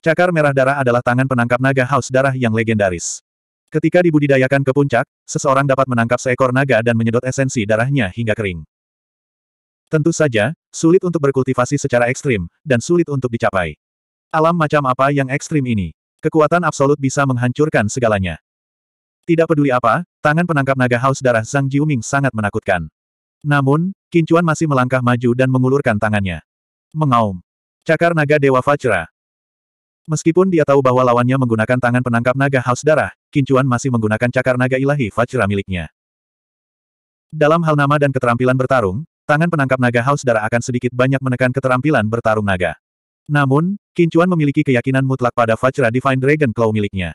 Cakar merah darah adalah tangan penangkap naga haus darah yang legendaris. Ketika dibudidayakan ke puncak, seseorang dapat menangkap seekor naga dan menyedot esensi darahnya hingga kering. Tentu saja, sulit untuk berkultivasi secara ekstrim, dan sulit untuk dicapai. Alam macam apa yang ekstrim ini? Kekuatan absolut bisa menghancurkan segalanya. Tidak peduli apa, tangan penangkap naga haus darah Zhang Jiuming sangat menakutkan. Namun, Kincuan masih melangkah maju dan mengulurkan tangannya. Mengaum. Cakar naga Dewa Vajra, Meskipun dia tahu bahwa lawannya menggunakan tangan penangkap naga haus darah, Kincuan masih menggunakan cakar naga ilahi Fajra miliknya. Dalam hal nama dan keterampilan bertarung, tangan penangkap naga haus darah akan sedikit banyak menekan keterampilan bertarung naga. Namun, Kincuan memiliki keyakinan mutlak pada Fajra Divine Dragon Claw miliknya.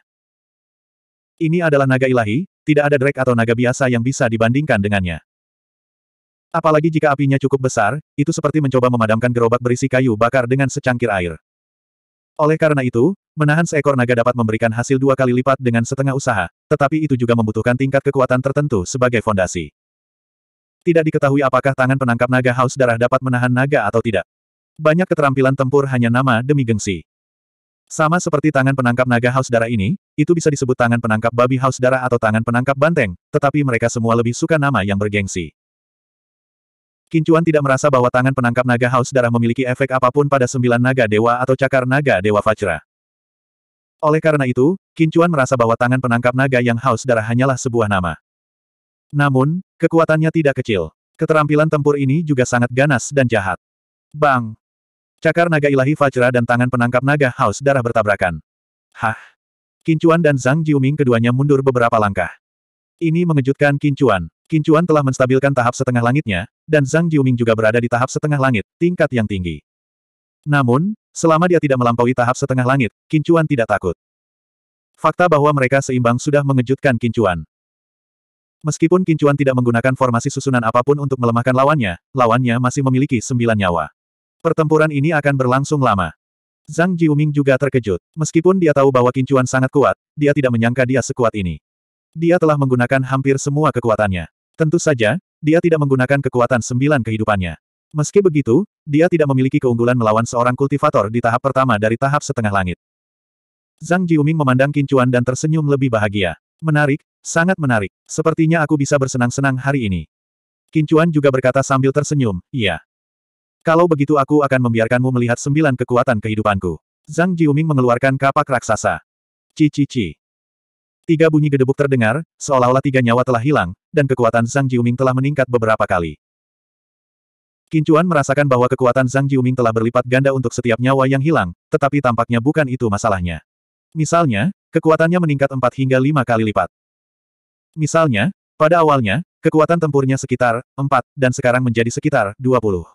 Ini adalah naga ilahi, tidak ada drag atau naga biasa yang bisa dibandingkan dengannya. Apalagi jika apinya cukup besar, itu seperti mencoba memadamkan gerobak berisi kayu bakar dengan secangkir air. Oleh karena itu, menahan seekor naga dapat memberikan hasil dua kali lipat dengan setengah usaha, tetapi itu juga membutuhkan tingkat kekuatan tertentu sebagai fondasi. Tidak diketahui apakah tangan penangkap naga haus darah dapat menahan naga atau tidak. Banyak keterampilan tempur hanya nama demi gengsi. Sama seperti tangan penangkap naga haus darah ini, itu bisa disebut tangan penangkap babi haus darah atau tangan penangkap banteng, tetapi mereka semua lebih suka nama yang bergengsi. Kincuan tidak merasa bahwa tangan penangkap naga haus darah memiliki efek apapun pada sembilan naga dewa atau cakar naga dewa Fajra. Oleh karena itu, Kincuan merasa bahwa tangan penangkap naga yang haus darah hanyalah sebuah nama. Namun, kekuatannya tidak kecil. Keterampilan tempur ini juga sangat ganas dan jahat. Bang! Cakar naga ilahi Fajra dan tangan penangkap naga haus darah bertabrakan. Hah! Kincuan dan Zhang Jiuming keduanya mundur beberapa langkah. Ini mengejutkan Kincuan. Kincuan telah menstabilkan tahap setengah langitnya, dan Zhang Jiuming juga berada di tahap setengah langit, tingkat yang tinggi. Namun, selama dia tidak melampaui tahap setengah langit, Kincuan tidak takut. Fakta bahwa mereka seimbang sudah mengejutkan Kincuan. Meskipun Kincuan tidak menggunakan formasi susunan apapun untuk melemahkan lawannya, lawannya masih memiliki sembilan nyawa. Pertempuran ini akan berlangsung lama. Zhang Jiuming juga terkejut. Meskipun dia tahu bahwa Kincuan sangat kuat, dia tidak menyangka dia sekuat ini. Dia telah menggunakan hampir semua kekuatannya. Tentu saja, dia tidak menggunakan kekuatan sembilan kehidupannya. Meski begitu, dia tidak memiliki keunggulan melawan seorang kultivator di tahap pertama dari tahap setengah langit. Zhang Jiuming memandang Kincuan dan tersenyum lebih bahagia. Menarik, sangat menarik. Sepertinya aku bisa bersenang-senang hari ini. Kincuan juga berkata sambil tersenyum, iya. Kalau begitu aku akan membiarkanmu melihat sembilan kekuatan kehidupanku. Zhang Jiuming mengeluarkan kapak raksasa. Cici-ci. Tiga bunyi gedebuk terdengar, seolah-olah tiga nyawa telah hilang, dan kekuatan Zhang Jiuming telah meningkat beberapa kali. Kincuan merasakan bahwa kekuatan Zhang Jiuming telah berlipat ganda untuk setiap nyawa yang hilang, tetapi tampaknya bukan itu masalahnya. Misalnya, kekuatannya meningkat empat hingga lima kali lipat. Misalnya, pada awalnya, kekuatan tempurnya sekitar empat dan sekarang menjadi sekitar dua puluh.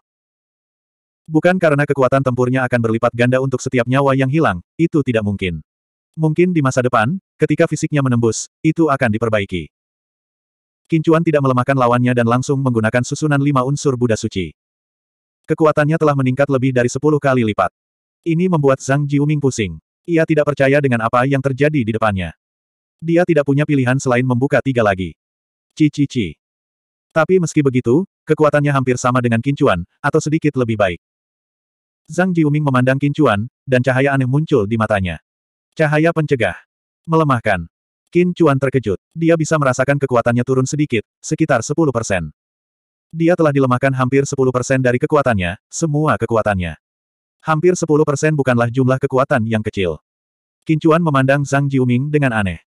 Bukan karena kekuatan tempurnya akan berlipat ganda untuk setiap nyawa yang hilang, itu tidak mungkin. Mungkin di masa depan, ketika fisiknya menembus, itu akan diperbaiki. Kincuan tidak melemahkan lawannya dan langsung menggunakan susunan lima unsur Buddha Suci. Kekuatannya telah meningkat lebih dari sepuluh kali lipat. Ini membuat Zhang Jiuming pusing. Ia tidak percaya dengan apa yang terjadi di depannya. Dia tidak punya pilihan selain membuka tiga lagi. Cici-ci. Tapi meski begitu, kekuatannya hampir sama dengan Kincuan, atau sedikit lebih baik. Zhang Jiuming memandang Kincuan, dan cahaya aneh muncul di matanya. Cahaya pencegah. Melemahkan. Qin Chuan terkejut. Dia bisa merasakan kekuatannya turun sedikit, sekitar 10 persen. Dia telah dilemahkan hampir 10 persen dari kekuatannya, semua kekuatannya. Hampir 10 persen bukanlah jumlah kekuatan yang kecil. Qin Chuan memandang Zhang Jiuming dengan aneh.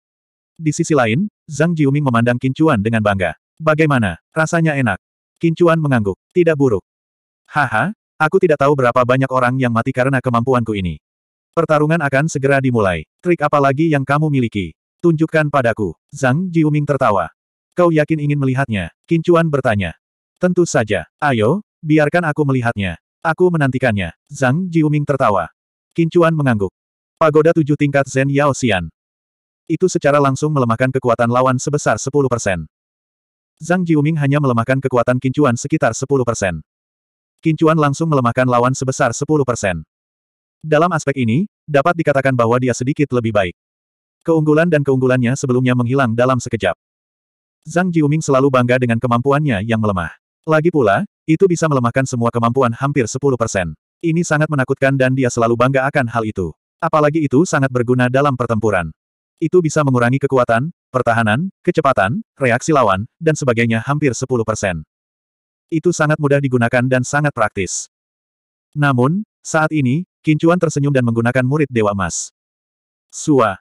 Di sisi lain, Zhang Jiuming memandang Qin Chuan dengan bangga. Bagaimana? Rasanya enak. Qin Chuan mengangguk. Tidak buruk. Haha, aku tidak tahu berapa banyak orang yang mati karena kemampuanku ini. Pertarungan akan segera dimulai. Trik apa lagi yang kamu miliki? Tunjukkan padaku. Zhang Jiuming tertawa. Kau yakin ingin melihatnya? Kincuan bertanya. Tentu saja. Ayo, biarkan aku melihatnya. Aku menantikannya. Zhang Jiuming tertawa. Kincuan mengangguk. Pagoda tujuh tingkat Zen Yao Xian. Itu secara langsung melemahkan kekuatan lawan sebesar 10%. Zhang Jiuming hanya melemahkan kekuatan Kincuan sekitar 10%. Kincuan langsung melemahkan lawan sebesar persen. Dalam aspek ini, dapat dikatakan bahwa dia sedikit lebih baik. Keunggulan dan keunggulannya sebelumnya menghilang dalam sekejap. Zhang Jiuming selalu bangga dengan kemampuannya yang melemah. Lagi pula, itu bisa melemahkan semua kemampuan hampir 10%. Ini sangat menakutkan dan dia selalu bangga akan hal itu. Apalagi itu sangat berguna dalam pertempuran. Itu bisa mengurangi kekuatan, pertahanan, kecepatan, reaksi lawan, dan sebagainya hampir 10%. Itu sangat mudah digunakan dan sangat praktis. Namun, saat ini, Kincuan tersenyum dan menggunakan murid Dewa Emas. Sua.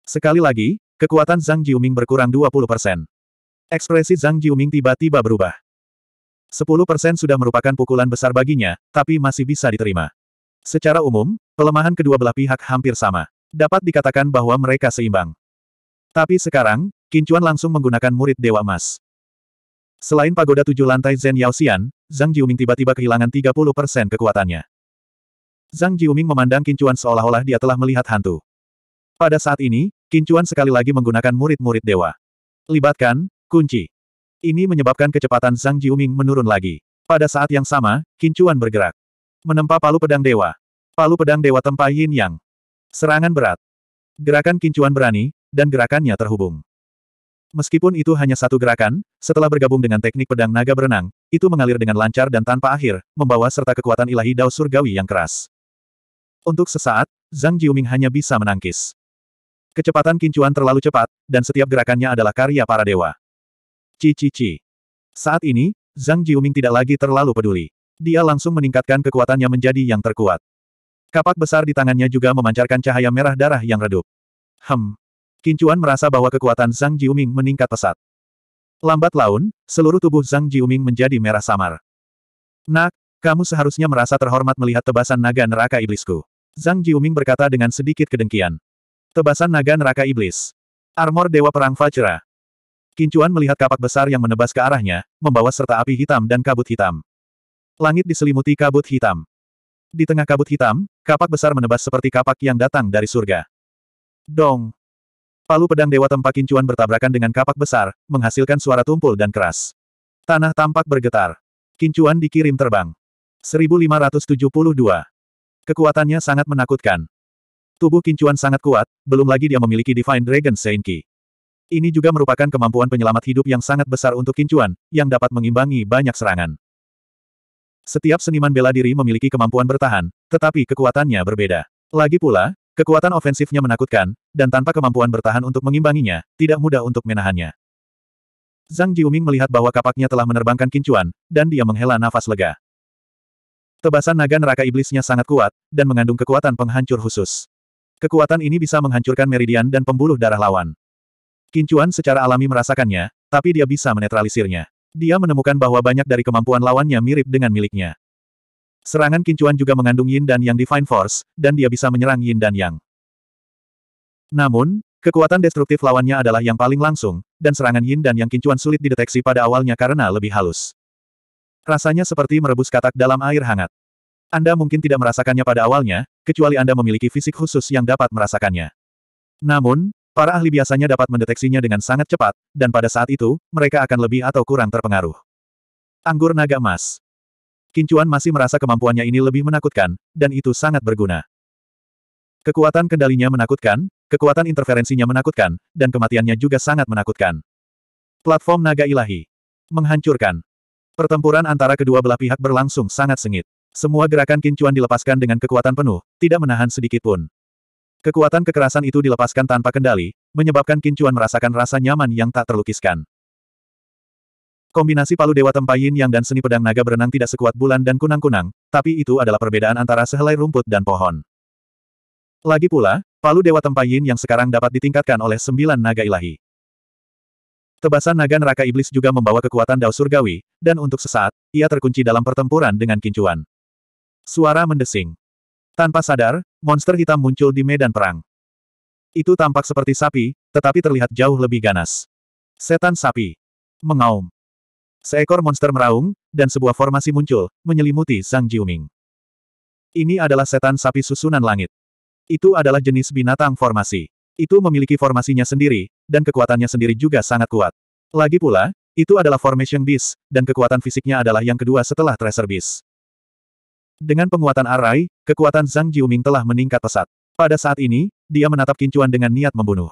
Sekali lagi, kekuatan Zhang Jiuming berkurang 20%. Ekspresi Zhang Jiuming tiba-tiba berubah. 10% sudah merupakan pukulan besar baginya, tapi masih bisa diterima. Secara umum, pelemahan kedua belah pihak hampir sama. Dapat dikatakan bahwa mereka seimbang. Tapi sekarang, Kincuan langsung menggunakan murid Dewa Emas. Selain pagoda tujuh lantai Zen Yao Xian, Zhang Jiuming tiba-tiba kehilangan 30% kekuatannya. Zhang Jiuming memandang Kincuan seolah-olah dia telah melihat hantu. Pada saat ini, Kincuan sekali lagi menggunakan murid-murid dewa. Libatkan, kunci. Ini menyebabkan kecepatan Zhang Jiuming menurun lagi. Pada saat yang sama, Kincuan bergerak. Menempa palu pedang dewa. Palu pedang dewa tempa yin yang. Serangan berat. Gerakan Kincuan berani, dan gerakannya terhubung. Meskipun itu hanya satu gerakan, setelah bergabung dengan teknik pedang naga berenang, itu mengalir dengan lancar dan tanpa akhir, membawa serta kekuatan ilahi dao surgawi yang keras. Untuk sesaat, Zhang Jiuming hanya bisa menangkis. Kecepatan kincuan terlalu cepat, dan setiap gerakannya adalah karya para dewa. Cici-ci. Saat ini, Zhang Jiuming tidak lagi terlalu peduli. Dia langsung meningkatkan kekuatannya menjadi yang terkuat. Kapak besar di tangannya juga memancarkan cahaya merah darah yang redup. Hem. Kincuan merasa bahwa kekuatan Zhang Jiuming meningkat pesat. Lambat laun, seluruh tubuh Zhang Jiuming menjadi merah samar. Nak, kamu seharusnya merasa terhormat melihat tebasan naga neraka iblisku. Zhang Jiuming berkata dengan sedikit kedengkian. Tebasan naga neraka iblis. Armor Dewa Perang Vajra. Kincuan melihat kapak besar yang menebas ke arahnya, membawa serta api hitam dan kabut hitam. Langit diselimuti kabut hitam. Di tengah kabut hitam, kapak besar menebas seperti kapak yang datang dari surga. Dong! Palu pedang Dewa tempat Kincuan bertabrakan dengan kapak besar, menghasilkan suara tumpul dan keras. Tanah tampak bergetar. Kincuan dikirim terbang. 1572. Kekuatannya sangat menakutkan. Tubuh Kincuan sangat kuat, belum lagi dia memiliki Divine Dragon Seinki. Ini juga merupakan kemampuan penyelamat hidup yang sangat besar untuk Kincuan, yang dapat mengimbangi banyak serangan. Setiap seniman bela diri memiliki kemampuan bertahan, tetapi kekuatannya berbeda. Lagi pula, kekuatan ofensifnya menakutkan, dan tanpa kemampuan bertahan untuk mengimbanginya, tidak mudah untuk menahannya. Zhang Jiuming melihat bahwa kapaknya telah menerbangkan Kincuan, dan dia menghela nafas lega. Tebasan naga neraka iblisnya sangat kuat, dan mengandung kekuatan penghancur khusus. Kekuatan ini bisa menghancurkan meridian dan pembuluh darah lawan. Kincuan secara alami merasakannya, tapi dia bisa menetralisirnya. Dia menemukan bahwa banyak dari kemampuan lawannya mirip dengan miliknya. Serangan Kincuan juga mengandung Yin dan Yang Divine Force, dan dia bisa menyerang Yin dan Yang. Namun, kekuatan destruktif lawannya adalah yang paling langsung, dan serangan Yin dan Yang Kincuan sulit dideteksi pada awalnya karena lebih halus. Rasanya seperti merebus katak dalam air hangat. Anda mungkin tidak merasakannya pada awalnya, kecuali Anda memiliki fisik khusus yang dapat merasakannya. Namun, para ahli biasanya dapat mendeteksinya dengan sangat cepat, dan pada saat itu, mereka akan lebih atau kurang terpengaruh. Anggur naga emas. Kincuan masih merasa kemampuannya ini lebih menakutkan, dan itu sangat berguna. Kekuatan kendalinya menakutkan, kekuatan interferensinya menakutkan, dan kematiannya juga sangat menakutkan. Platform naga ilahi. Menghancurkan. Pertempuran antara kedua belah pihak berlangsung sangat sengit. Semua gerakan kincuan dilepaskan dengan kekuatan penuh, tidak menahan sedikit pun. Kekuatan kekerasan itu dilepaskan tanpa kendali, menyebabkan kincuan merasakan rasa nyaman yang tak terlukiskan. Kombinasi palu dewa tempayin yang dan seni pedang naga berenang tidak sekuat bulan dan kunang-kunang, tapi itu adalah perbedaan antara sehelai rumput dan pohon. Lagi pula, palu dewa tempayin yang sekarang dapat ditingkatkan oleh sembilan naga ilahi. Tebasan naga neraka iblis juga membawa kekuatan dao surgawi, dan untuk sesaat, ia terkunci dalam pertempuran dengan kincuan. Suara mendesing. Tanpa sadar, monster hitam muncul di medan perang. Itu tampak seperti sapi, tetapi terlihat jauh lebih ganas. Setan sapi. Mengaum. Seekor monster meraung, dan sebuah formasi muncul, menyelimuti Zhang Jiuming. Ini adalah setan sapi susunan langit. Itu adalah jenis binatang formasi. Itu memiliki formasinya sendiri, dan kekuatannya sendiri juga sangat kuat. Lagi pula, itu adalah Formation Beast, dan kekuatan fisiknya adalah yang kedua setelah Tracer Beast. Dengan penguatan Arai, kekuatan Zhang Jiuming telah meningkat pesat. Pada saat ini, dia menatap Kincuan dengan niat membunuh.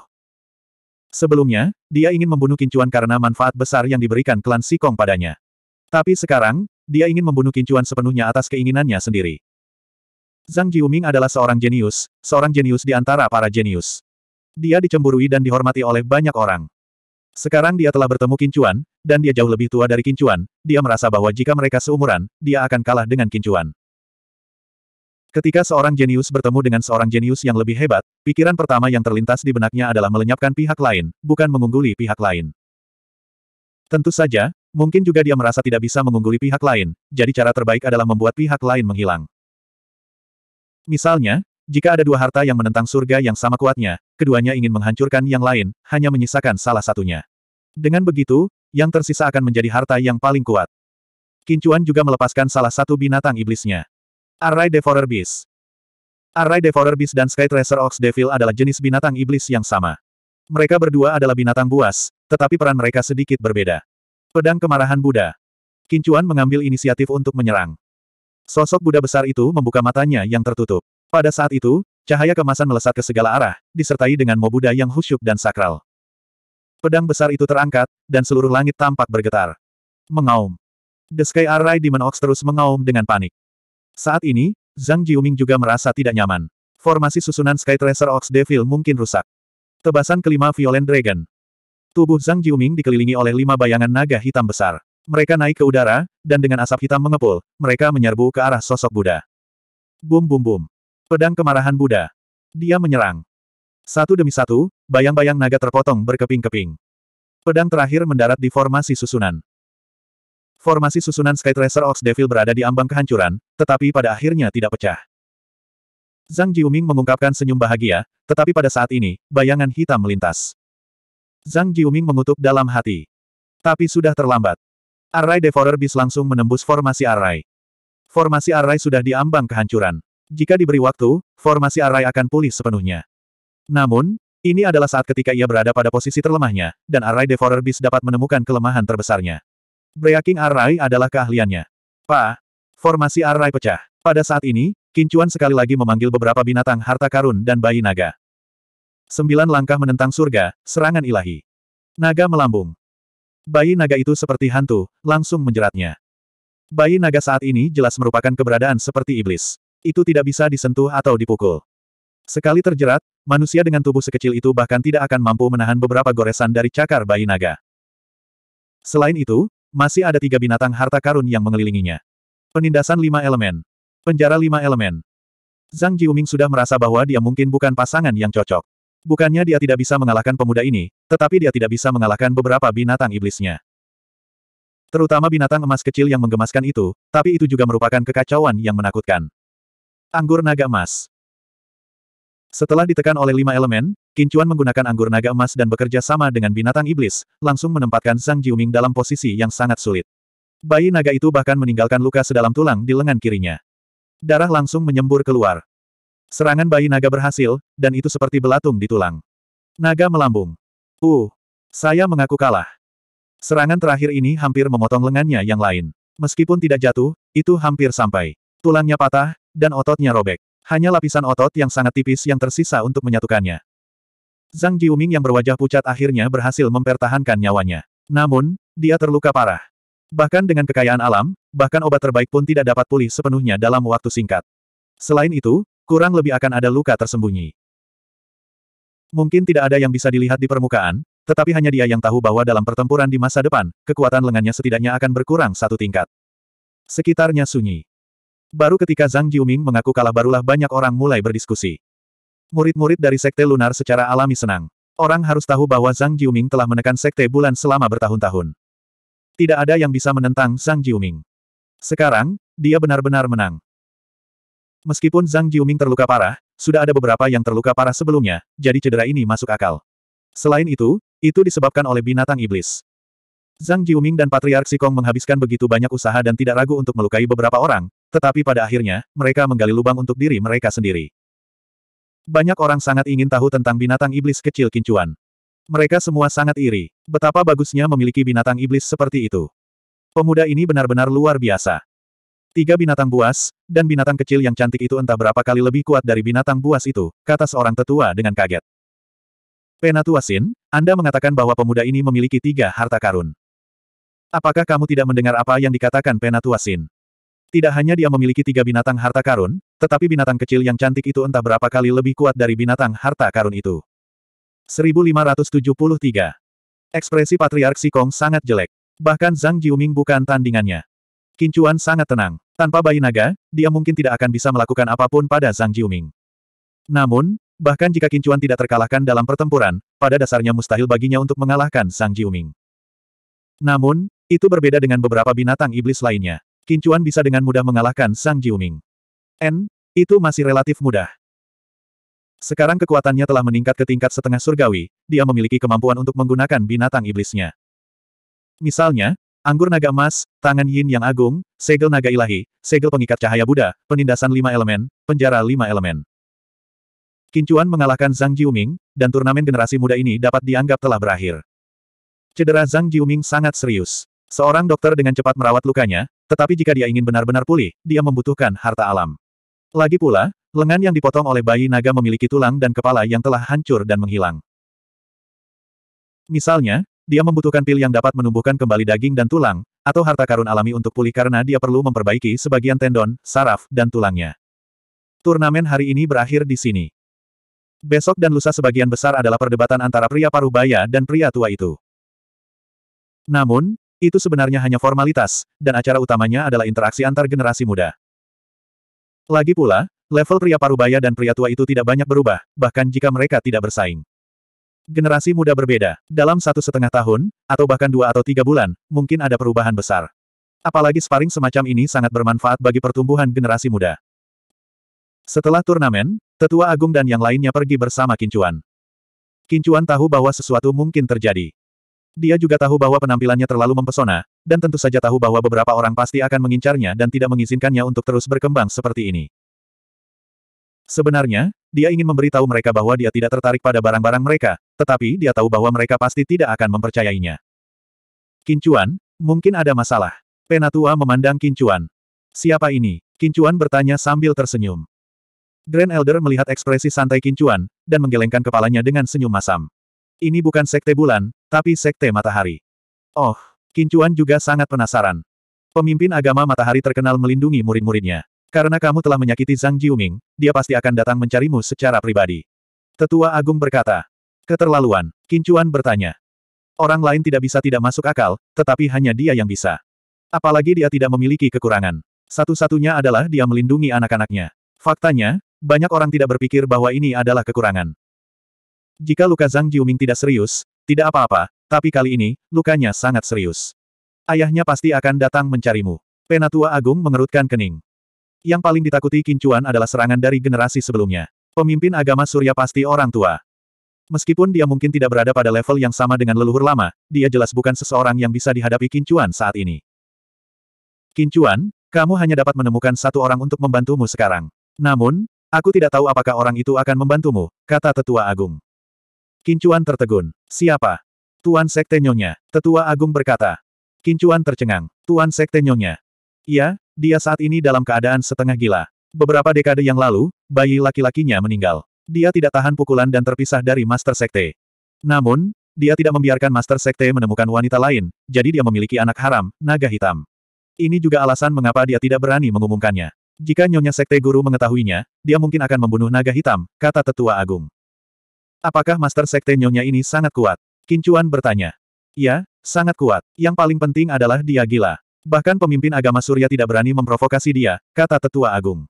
Sebelumnya, dia ingin membunuh Kincuan karena manfaat besar yang diberikan klan Sikong padanya. Tapi sekarang, dia ingin membunuh Kincuan sepenuhnya atas keinginannya sendiri. Zhang Jiuming adalah seorang jenius, seorang jenius di antara para jenius. Dia dicemburui dan dihormati oleh banyak orang. Sekarang dia telah bertemu Kincuan, dan dia jauh lebih tua dari Kincuan, dia merasa bahwa jika mereka seumuran, dia akan kalah dengan Kincuan. Ketika seorang jenius bertemu dengan seorang jenius yang lebih hebat, pikiran pertama yang terlintas di benaknya adalah melenyapkan pihak lain, bukan mengungguli pihak lain. Tentu saja, mungkin juga dia merasa tidak bisa mengungguli pihak lain, jadi cara terbaik adalah membuat pihak lain menghilang. Misalnya, jika ada dua harta yang menentang surga yang sama kuatnya, keduanya ingin menghancurkan yang lain, hanya menyisakan salah satunya. Dengan begitu, yang tersisa akan menjadi harta yang paling kuat. Kincuan juga melepaskan salah satu binatang iblisnya. Array Devourer Beast Array Devourer Beast dan Sky Tracer Ox Devil adalah jenis binatang iblis yang sama. Mereka berdua adalah binatang buas, tetapi peran mereka sedikit berbeda. Pedang Kemarahan Buddha Kincuan mengambil inisiatif untuk menyerang. Sosok Buddha besar itu membuka matanya yang tertutup. Pada saat itu, cahaya kemasan melesat ke segala arah, disertai dengan Mobuda yang khusyuk dan sakral. Pedang besar itu terangkat, dan seluruh langit tampak bergetar. Mengaum. The Sky Array Demon Ox terus mengaum dengan panik. Saat ini, Zhang Jiuming juga merasa tidak nyaman. Formasi susunan Sky Tracer Ox Devil mungkin rusak. Tebasan kelima Violent Dragon. Tubuh Zhang Jiuming dikelilingi oleh lima bayangan naga hitam besar. Mereka naik ke udara, dan dengan asap hitam mengepul, mereka menyerbu ke arah sosok Buddha. Bum bum bum. Pedang kemarahan Buddha. Dia menyerang. Satu demi satu, bayang-bayang naga terpotong berkeping-keping. Pedang terakhir mendarat di formasi susunan. Formasi susunan Sky Tracer Ox Devil berada di ambang kehancuran, tetapi pada akhirnya tidak pecah. Zhang Jiuming mengungkapkan senyum bahagia, tetapi pada saat ini, bayangan hitam melintas. Zhang Jiuming mengutuk dalam hati. Tapi sudah terlambat. Array Devourer Beast langsung menembus formasi Array. Formasi Array sudah di ambang kehancuran. Jika diberi waktu, formasi Arai akan pulih sepenuhnya. Namun, ini adalah saat ketika ia berada pada posisi terlemahnya, dan Arai Devourer Beast dapat menemukan kelemahan terbesarnya. Breaking Arai adalah keahliannya. Pa, formasi Arai pecah. Pada saat ini, Kincuan sekali lagi memanggil beberapa binatang harta karun dan bayi naga. Sembilan langkah menentang surga, serangan ilahi. Naga melambung. Bayi naga itu seperti hantu, langsung menjeratnya. Bayi naga saat ini jelas merupakan keberadaan seperti iblis itu tidak bisa disentuh atau dipukul. Sekali terjerat, manusia dengan tubuh sekecil itu bahkan tidak akan mampu menahan beberapa goresan dari cakar bayi naga. Selain itu, masih ada tiga binatang harta karun yang mengelilinginya. Penindasan lima elemen. Penjara lima elemen. Zhang Jiuming sudah merasa bahwa dia mungkin bukan pasangan yang cocok. Bukannya dia tidak bisa mengalahkan pemuda ini, tetapi dia tidak bisa mengalahkan beberapa binatang iblisnya. Terutama binatang emas kecil yang menggemaskan itu, tapi itu juga merupakan kekacauan yang menakutkan. Anggur naga emas. Setelah ditekan oleh lima elemen, Kincuan menggunakan anggur naga emas dan bekerja sama dengan binatang iblis, langsung menempatkan Zhang Jiuming dalam posisi yang sangat sulit. Bayi naga itu bahkan meninggalkan luka sedalam tulang di lengan kirinya. Darah langsung menyembur keluar. Serangan bayi naga berhasil, dan itu seperti belatung di tulang. Naga melambung. Uh, saya mengaku kalah. Serangan terakhir ini hampir memotong lengannya yang lain. Meskipun tidak jatuh, itu hampir sampai. Tulangnya patah, dan ototnya robek. Hanya lapisan otot yang sangat tipis yang tersisa untuk menyatukannya. Zhang Jiuming yang berwajah pucat akhirnya berhasil mempertahankan nyawanya. Namun, dia terluka parah. Bahkan dengan kekayaan alam, bahkan obat terbaik pun tidak dapat pulih sepenuhnya dalam waktu singkat. Selain itu, kurang lebih akan ada luka tersembunyi. Mungkin tidak ada yang bisa dilihat di permukaan, tetapi hanya dia yang tahu bahwa dalam pertempuran di masa depan, kekuatan lengannya setidaknya akan berkurang satu tingkat. Sekitarnya sunyi. Baru ketika Zhang Jiuming mengaku kalah barulah banyak orang mulai berdiskusi. Murid-murid dari Sekte Lunar secara alami senang. Orang harus tahu bahwa Zhang Jiuming telah menekan Sekte Bulan selama bertahun-tahun. Tidak ada yang bisa menentang Zhang Jiuming. Sekarang, dia benar-benar menang. Meskipun Zhang Jiuming terluka parah, sudah ada beberapa yang terluka parah sebelumnya, jadi cedera ini masuk akal. Selain itu, itu disebabkan oleh binatang iblis. Zhang Jiuming dan Patriark Sikong menghabiskan begitu banyak usaha dan tidak ragu untuk melukai beberapa orang, tetapi pada akhirnya, mereka menggali lubang untuk diri mereka sendiri. Banyak orang sangat ingin tahu tentang binatang iblis kecil kincuan. Mereka semua sangat iri. Betapa bagusnya memiliki binatang iblis seperti itu. Pemuda ini benar-benar luar biasa. Tiga binatang buas, dan binatang kecil yang cantik itu entah berapa kali lebih kuat dari binatang buas itu, kata seorang tetua dengan kaget. Penatuasin, Anda mengatakan bahwa pemuda ini memiliki tiga harta karun. Apakah kamu tidak mendengar apa yang dikatakan Penatuasin? Tidak hanya dia memiliki tiga binatang harta karun, tetapi binatang kecil yang cantik itu entah berapa kali lebih kuat dari binatang harta karun itu. 1573. Ekspresi Patriark Sikong sangat jelek. Bahkan Zhang Jiuming bukan tandingannya. Kincuan sangat tenang. Tanpa bayi naga, dia mungkin tidak akan bisa melakukan apapun pada Zhang Jiuming. Namun, bahkan jika Kincuan tidak terkalahkan dalam pertempuran, pada dasarnya mustahil baginya untuk mengalahkan Zhang Jiuming. Namun, itu berbeda dengan beberapa binatang iblis lainnya. Kincuan bisa dengan mudah mengalahkan Sang Jiuming. N, itu masih relatif mudah. Sekarang kekuatannya telah meningkat ke tingkat setengah surgawi, dia memiliki kemampuan untuk menggunakan binatang iblisnya. Misalnya, anggur naga emas, tangan yin yang agung, segel naga ilahi, segel pengikat cahaya Buddha, penindasan lima elemen, penjara lima elemen. Kincuan mengalahkan Zhang Jiuming, dan turnamen generasi muda ini dapat dianggap telah berakhir. Cedera Zhang Jiuming sangat serius. Seorang dokter dengan cepat merawat lukanya, tetapi jika dia ingin benar-benar pulih, dia membutuhkan harta alam. Lagi pula, lengan yang dipotong oleh bayi naga memiliki tulang dan kepala yang telah hancur dan menghilang. Misalnya, dia membutuhkan pil yang dapat menumbuhkan kembali daging dan tulang, atau harta karun alami untuk pulih karena dia perlu memperbaiki sebagian tendon, saraf, dan tulangnya. Turnamen hari ini berakhir di sini. Besok dan lusa sebagian besar adalah perdebatan antara pria paruh baya dan pria tua itu. Namun, itu sebenarnya hanya formalitas, dan acara utamanya adalah interaksi antar generasi muda. Lagi pula, level pria parubaya dan pria tua itu tidak banyak berubah, bahkan jika mereka tidak bersaing. Generasi muda berbeda. Dalam satu setengah tahun, atau bahkan dua atau tiga bulan, mungkin ada perubahan besar. Apalagi sparring semacam ini sangat bermanfaat bagi pertumbuhan generasi muda. Setelah turnamen, Tetua Agung dan yang lainnya pergi bersama Kincuan. Kincuan tahu bahwa sesuatu mungkin terjadi. Dia juga tahu bahwa penampilannya terlalu mempesona, dan tentu saja tahu bahwa beberapa orang pasti akan mengincarnya dan tidak mengizinkannya untuk terus berkembang seperti ini. Sebenarnya, dia ingin memberitahu mereka bahwa dia tidak tertarik pada barang-barang mereka, tetapi dia tahu bahwa mereka pasti tidak akan mempercayainya. Kincuan, mungkin ada masalah. Penatua memandang Kincuan. Siapa ini? Kincuan bertanya sambil tersenyum. Grand Elder melihat ekspresi santai Kincuan, dan menggelengkan kepalanya dengan senyum masam. Ini bukan sekte bulan, tapi sekte matahari. Oh, Kincuan juga sangat penasaran. Pemimpin agama matahari terkenal melindungi murid-muridnya. Karena kamu telah menyakiti Zhang Jiuming, dia pasti akan datang mencarimu secara pribadi. Tetua Agung berkata. Keterlaluan, Kincuan bertanya. Orang lain tidak bisa tidak masuk akal, tetapi hanya dia yang bisa. Apalagi dia tidak memiliki kekurangan. Satu-satunya adalah dia melindungi anak-anaknya. Faktanya, banyak orang tidak berpikir bahwa ini adalah kekurangan. Jika luka Zhang Jiuming tidak serius, tidak apa-apa, tapi kali ini, lukanya sangat serius. Ayahnya pasti akan datang mencarimu. Penatua Agung mengerutkan kening. Yang paling ditakuti Kincuan adalah serangan dari generasi sebelumnya. Pemimpin agama surya pasti orang tua. Meskipun dia mungkin tidak berada pada level yang sama dengan leluhur lama, dia jelas bukan seseorang yang bisa dihadapi Kincuan saat ini. Kincuan, kamu hanya dapat menemukan satu orang untuk membantumu sekarang. Namun, aku tidak tahu apakah orang itu akan membantumu, kata tetua agung. Kincuan tertegun. Siapa? Tuan Sekte Nyonya. Tetua Agung berkata. Kincuan tercengang. Tuan Sekte Nyonya. Iya, dia saat ini dalam keadaan setengah gila. Beberapa dekade yang lalu, bayi laki-lakinya meninggal. Dia tidak tahan pukulan dan terpisah dari Master Sekte. Namun, dia tidak membiarkan Master Sekte menemukan wanita lain, jadi dia memiliki anak haram, naga hitam. Ini juga alasan mengapa dia tidak berani mengumumkannya. Jika Nyonya Sekte Guru mengetahuinya, dia mungkin akan membunuh naga hitam, kata Tetua Agung. Apakah Master Sekte Nyonya ini sangat kuat? Kincuan bertanya. Ya, sangat kuat. Yang paling penting adalah dia gila. Bahkan pemimpin agama Surya tidak berani memprovokasi dia, kata Tetua Agung.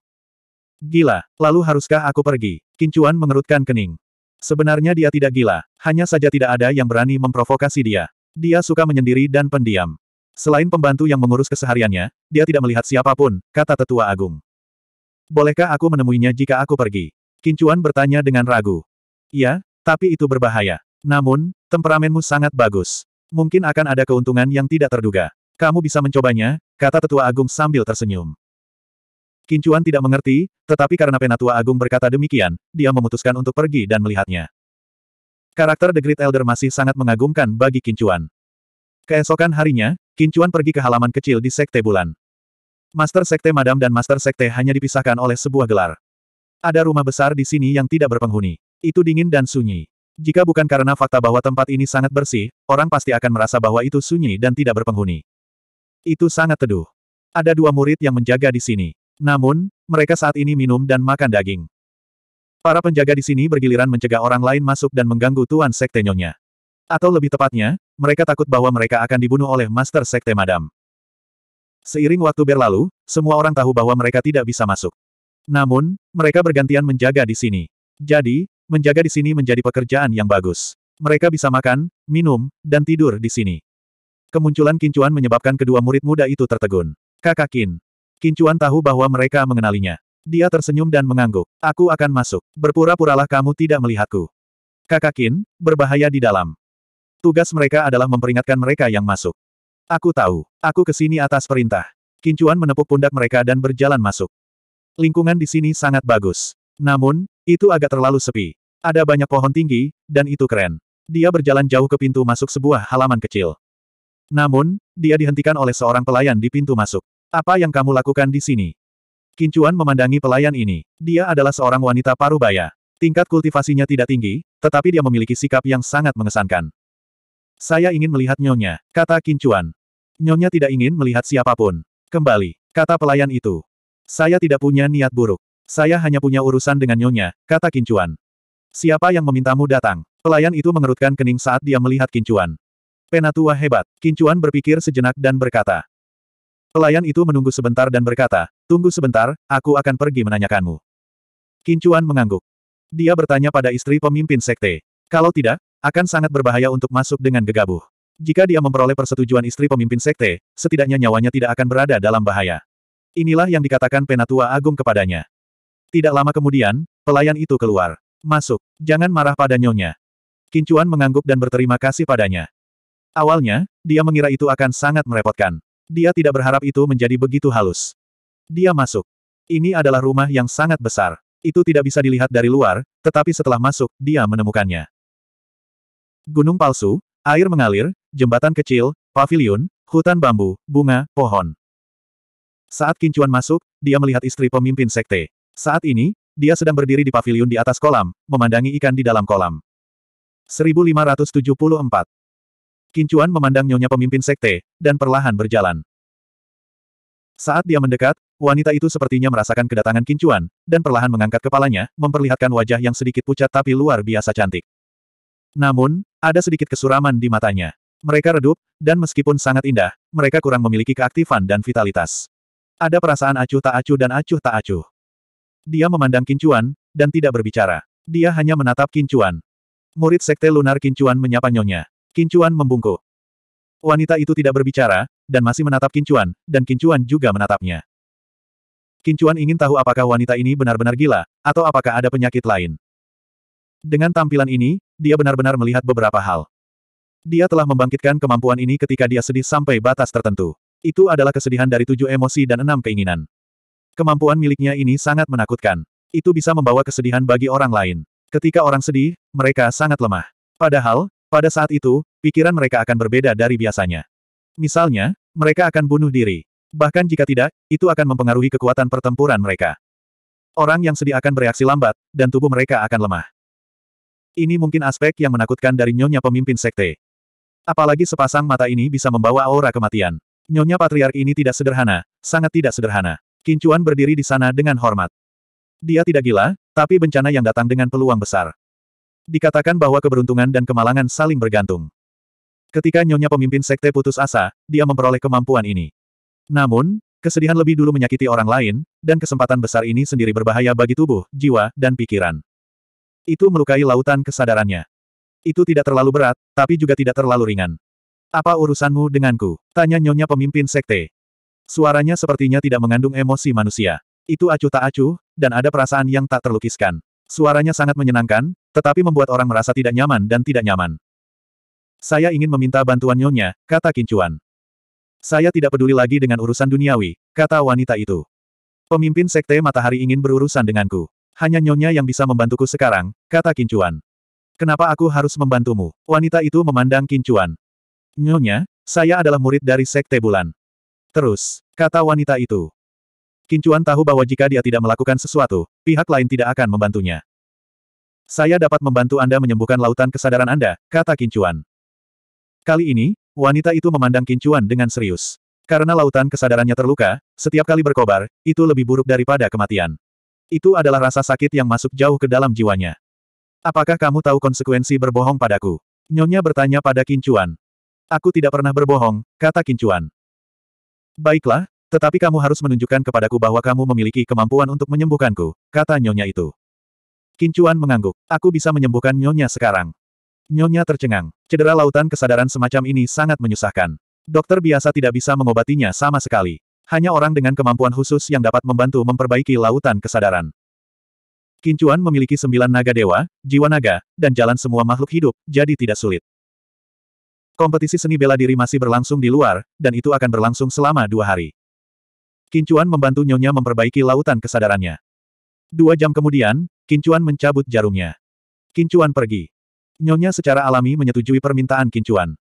Gila, lalu haruskah aku pergi? Kincuan mengerutkan kening. Sebenarnya dia tidak gila, hanya saja tidak ada yang berani memprovokasi dia. Dia suka menyendiri dan pendiam. Selain pembantu yang mengurus kesehariannya, dia tidak melihat siapapun, kata Tetua Agung. Bolehkah aku menemuinya jika aku pergi? Kincuan bertanya dengan ragu. Ya, tapi itu berbahaya. Namun, temperamenmu sangat bagus. Mungkin akan ada keuntungan yang tidak terduga. Kamu bisa mencobanya, kata Tetua Agung sambil tersenyum. Kincuan tidak mengerti, tetapi karena Penatua Agung berkata demikian, dia memutuskan untuk pergi dan melihatnya. Karakter The Great Elder masih sangat mengagumkan bagi Kincuan. Keesokan harinya, Kincuan pergi ke halaman kecil di Sekte Bulan. Master Sekte Madam dan Master Sekte hanya dipisahkan oleh sebuah gelar. Ada rumah besar di sini yang tidak berpenghuni. Itu dingin dan sunyi. Jika bukan karena fakta bahwa tempat ini sangat bersih, orang pasti akan merasa bahwa itu sunyi dan tidak berpenghuni. Itu sangat teduh. Ada dua murid yang menjaga di sini. Namun, mereka saat ini minum dan makan daging. Para penjaga di sini bergiliran mencegah orang lain masuk dan mengganggu Tuan Sekte Nyonya. Atau lebih tepatnya, mereka takut bahwa mereka akan dibunuh oleh Master Sekte Madam. Seiring waktu berlalu, semua orang tahu bahwa mereka tidak bisa masuk. Namun, mereka bergantian menjaga di sini. Jadi, Menjaga di sini menjadi pekerjaan yang bagus. Mereka bisa makan, minum, dan tidur di sini. Kemunculan Kincuan menyebabkan kedua murid muda itu tertegun. Kakak Kin. Kincuan tahu bahwa mereka mengenalinya. Dia tersenyum dan mengangguk. Aku akan masuk. Berpura-puralah kamu tidak melihatku. Kakak Kin, berbahaya di dalam. Tugas mereka adalah memperingatkan mereka yang masuk. Aku tahu. Aku ke sini atas perintah. Kincuan menepuk pundak mereka dan berjalan masuk. Lingkungan di sini sangat bagus. Namun, itu agak terlalu sepi. Ada banyak pohon tinggi, dan itu keren. Dia berjalan jauh ke pintu masuk sebuah halaman kecil. Namun, dia dihentikan oleh seorang pelayan di pintu masuk. Apa yang kamu lakukan di sini? Kincuan memandangi pelayan ini. Dia adalah seorang wanita parubaya. Tingkat kultivasinya tidak tinggi, tetapi dia memiliki sikap yang sangat mengesankan. Saya ingin melihat nyonya, kata Kincuan. Nyonya tidak ingin melihat siapapun. Kembali, kata pelayan itu. Saya tidak punya niat buruk. Saya hanya punya urusan dengan nyonya, kata Kincuan. Siapa yang memintamu datang? Pelayan itu mengerutkan kening saat dia melihat Kincuan. Penatua hebat, Kincuan berpikir sejenak dan berkata. Pelayan itu menunggu sebentar dan berkata, tunggu sebentar, aku akan pergi menanyakanmu. Kincuan mengangguk. Dia bertanya pada istri pemimpin sekte. Kalau tidak, akan sangat berbahaya untuk masuk dengan gegabah. Jika dia memperoleh persetujuan istri pemimpin sekte, setidaknya nyawanya tidak akan berada dalam bahaya. Inilah yang dikatakan Penatua Agung kepadanya. Tidak lama kemudian, pelayan itu keluar. Masuk. Jangan marah pada nyonya. Kincuan mengangguk dan berterima kasih padanya. Awalnya, dia mengira itu akan sangat merepotkan. Dia tidak berharap itu menjadi begitu halus. Dia masuk. Ini adalah rumah yang sangat besar. Itu tidak bisa dilihat dari luar, tetapi setelah masuk, dia menemukannya. Gunung palsu, air mengalir, jembatan kecil, pavilion, hutan bambu, bunga, pohon. Saat Kincuan masuk, dia melihat istri pemimpin sekte. Saat ini, dia sedang berdiri di pavilion di atas kolam, memandangi ikan di dalam kolam. 1574 Kincuan memandang nyonya pemimpin sekte, dan perlahan berjalan. Saat dia mendekat, wanita itu sepertinya merasakan kedatangan Kincuan, dan perlahan mengangkat kepalanya, memperlihatkan wajah yang sedikit pucat tapi luar biasa cantik. Namun, ada sedikit kesuraman di matanya. Mereka redup, dan meskipun sangat indah, mereka kurang memiliki keaktifan dan vitalitas. Ada perasaan acuh tak acuh dan acuh tak acuh. Dia memandang Kincuan, dan tidak berbicara. Dia hanya menatap Kincuan. Murid Sekte Lunar Kincuan menyapa nyonya. Kincuan membungkuk. Wanita itu tidak berbicara, dan masih menatap Kincuan, dan Kincuan juga menatapnya. Kincuan ingin tahu apakah wanita ini benar-benar gila, atau apakah ada penyakit lain. Dengan tampilan ini, dia benar-benar melihat beberapa hal. Dia telah membangkitkan kemampuan ini ketika dia sedih sampai batas tertentu. Itu adalah kesedihan dari tujuh emosi dan enam keinginan. Kemampuan miliknya ini sangat menakutkan. Itu bisa membawa kesedihan bagi orang lain. Ketika orang sedih, mereka sangat lemah. Padahal, pada saat itu, pikiran mereka akan berbeda dari biasanya. Misalnya, mereka akan bunuh diri. Bahkan jika tidak, itu akan mempengaruhi kekuatan pertempuran mereka. Orang yang sedih akan bereaksi lambat, dan tubuh mereka akan lemah. Ini mungkin aspek yang menakutkan dari nyonya pemimpin sekte. Apalagi sepasang mata ini bisa membawa aura kematian. Nyonya patriark ini tidak sederhana, sangat tidak sederhana. Kincuan berdiri di sana dengan hormat. Dia tidak gila, tapi bencana yang datang dengan peluang besar. Dikatakan bahwa keberuntungan dan kemalangan saling bergantung. Ketika nyonya pemimpin sekte putus asa, dia memperoleh kemampuan ini. Namun, kesedihan lebih dulu menyakiti orang lain, dan kesempatan besar ini sendiri berbahaya bagi tubuh, jiwa, dan pikiran. Itu melukai lautan kesadarannya. Itu tidak terlalu berat, tapi juga tidak terlalu ringan. Apa urusanmu denganku? Tanya nyonya pemimpin sekte. Suaranya sepertinya tidak mengandung emosi manusia. Itu acuh tak acuh, dan ada perasaan yang tak terlukiskan. Suaranya sangat menyenangkan, tetapi membuat orang merasa tidak nyaman dan tidak nyaman. Saya ingin meminta bantuan nyonya, kata Kincuan. Saya tidak peduli lagi dengan urusan duniawi, kata wanita itu. Pemimpin Sekte Matahari ingin berurusan denganku. Hanya nyonya yang bisa membantuku sekarang, kata Kincuan. Kenapa aku harus membantumu? Wanita itu memandang Kincuan. Nyonya, saya adalah murid dari Sekte Bulan. Terus, kata wanita itu. Kincuan tahu bahwa jika dia tidak melakukan sesuatu, pihak lain tidak akan membantunya. Saya dapat membantu Anda menyembuhkan lautan kesadaran Anda, kata Kincuan. Kali ini, wanita itu memandang Kincuan dengan serius. Karena lautan kesadarannya terluka, setiap kali berkobar, itu lebih buruk daripada kematian. Itu adalah rasa sakit yang masuk jauh ke dalam jiwanya. Apakah kamu tahu konsekuensi berbohong padaku? Nyonya bertanya pada Kincuan. Aku tidak pernah berbohong, kata Kincuan. Baiklah, tetapi kamu harus menunjukkan kepadaku bahwa kamu memiliki kemampuan untuk menyembuhkanku, kata nyonya itu. Kincuan mengangguk. Aku bisa menyembuhkan nyonya sekarang. Nyonya tercengang. Cedera lautan kesadaran semacam ini sangat menyusahkan. Dokter biasa tidak bisa mengobatinya sama sekali. Hanya orang dengan kemampuan khusus yang dapat membantu memperbaiki lautan kesadaran. Kincuan memiliki sembilan naga dewa, jiwa naga, dan jalan semua makhluk hidup, jadi tidak sulit. Kompetisi seni bela diri masih berlangsung di luar, dan itu akan berlangsung selama dua hari. Kincuan membantu Nyonya memperbaiki lautan kesadarannya. Dua jam kemudian, Kincuan mencabut jarumnya. Kincuan pergi. Nyonya secara alami menyetujui permintaan Kincuan.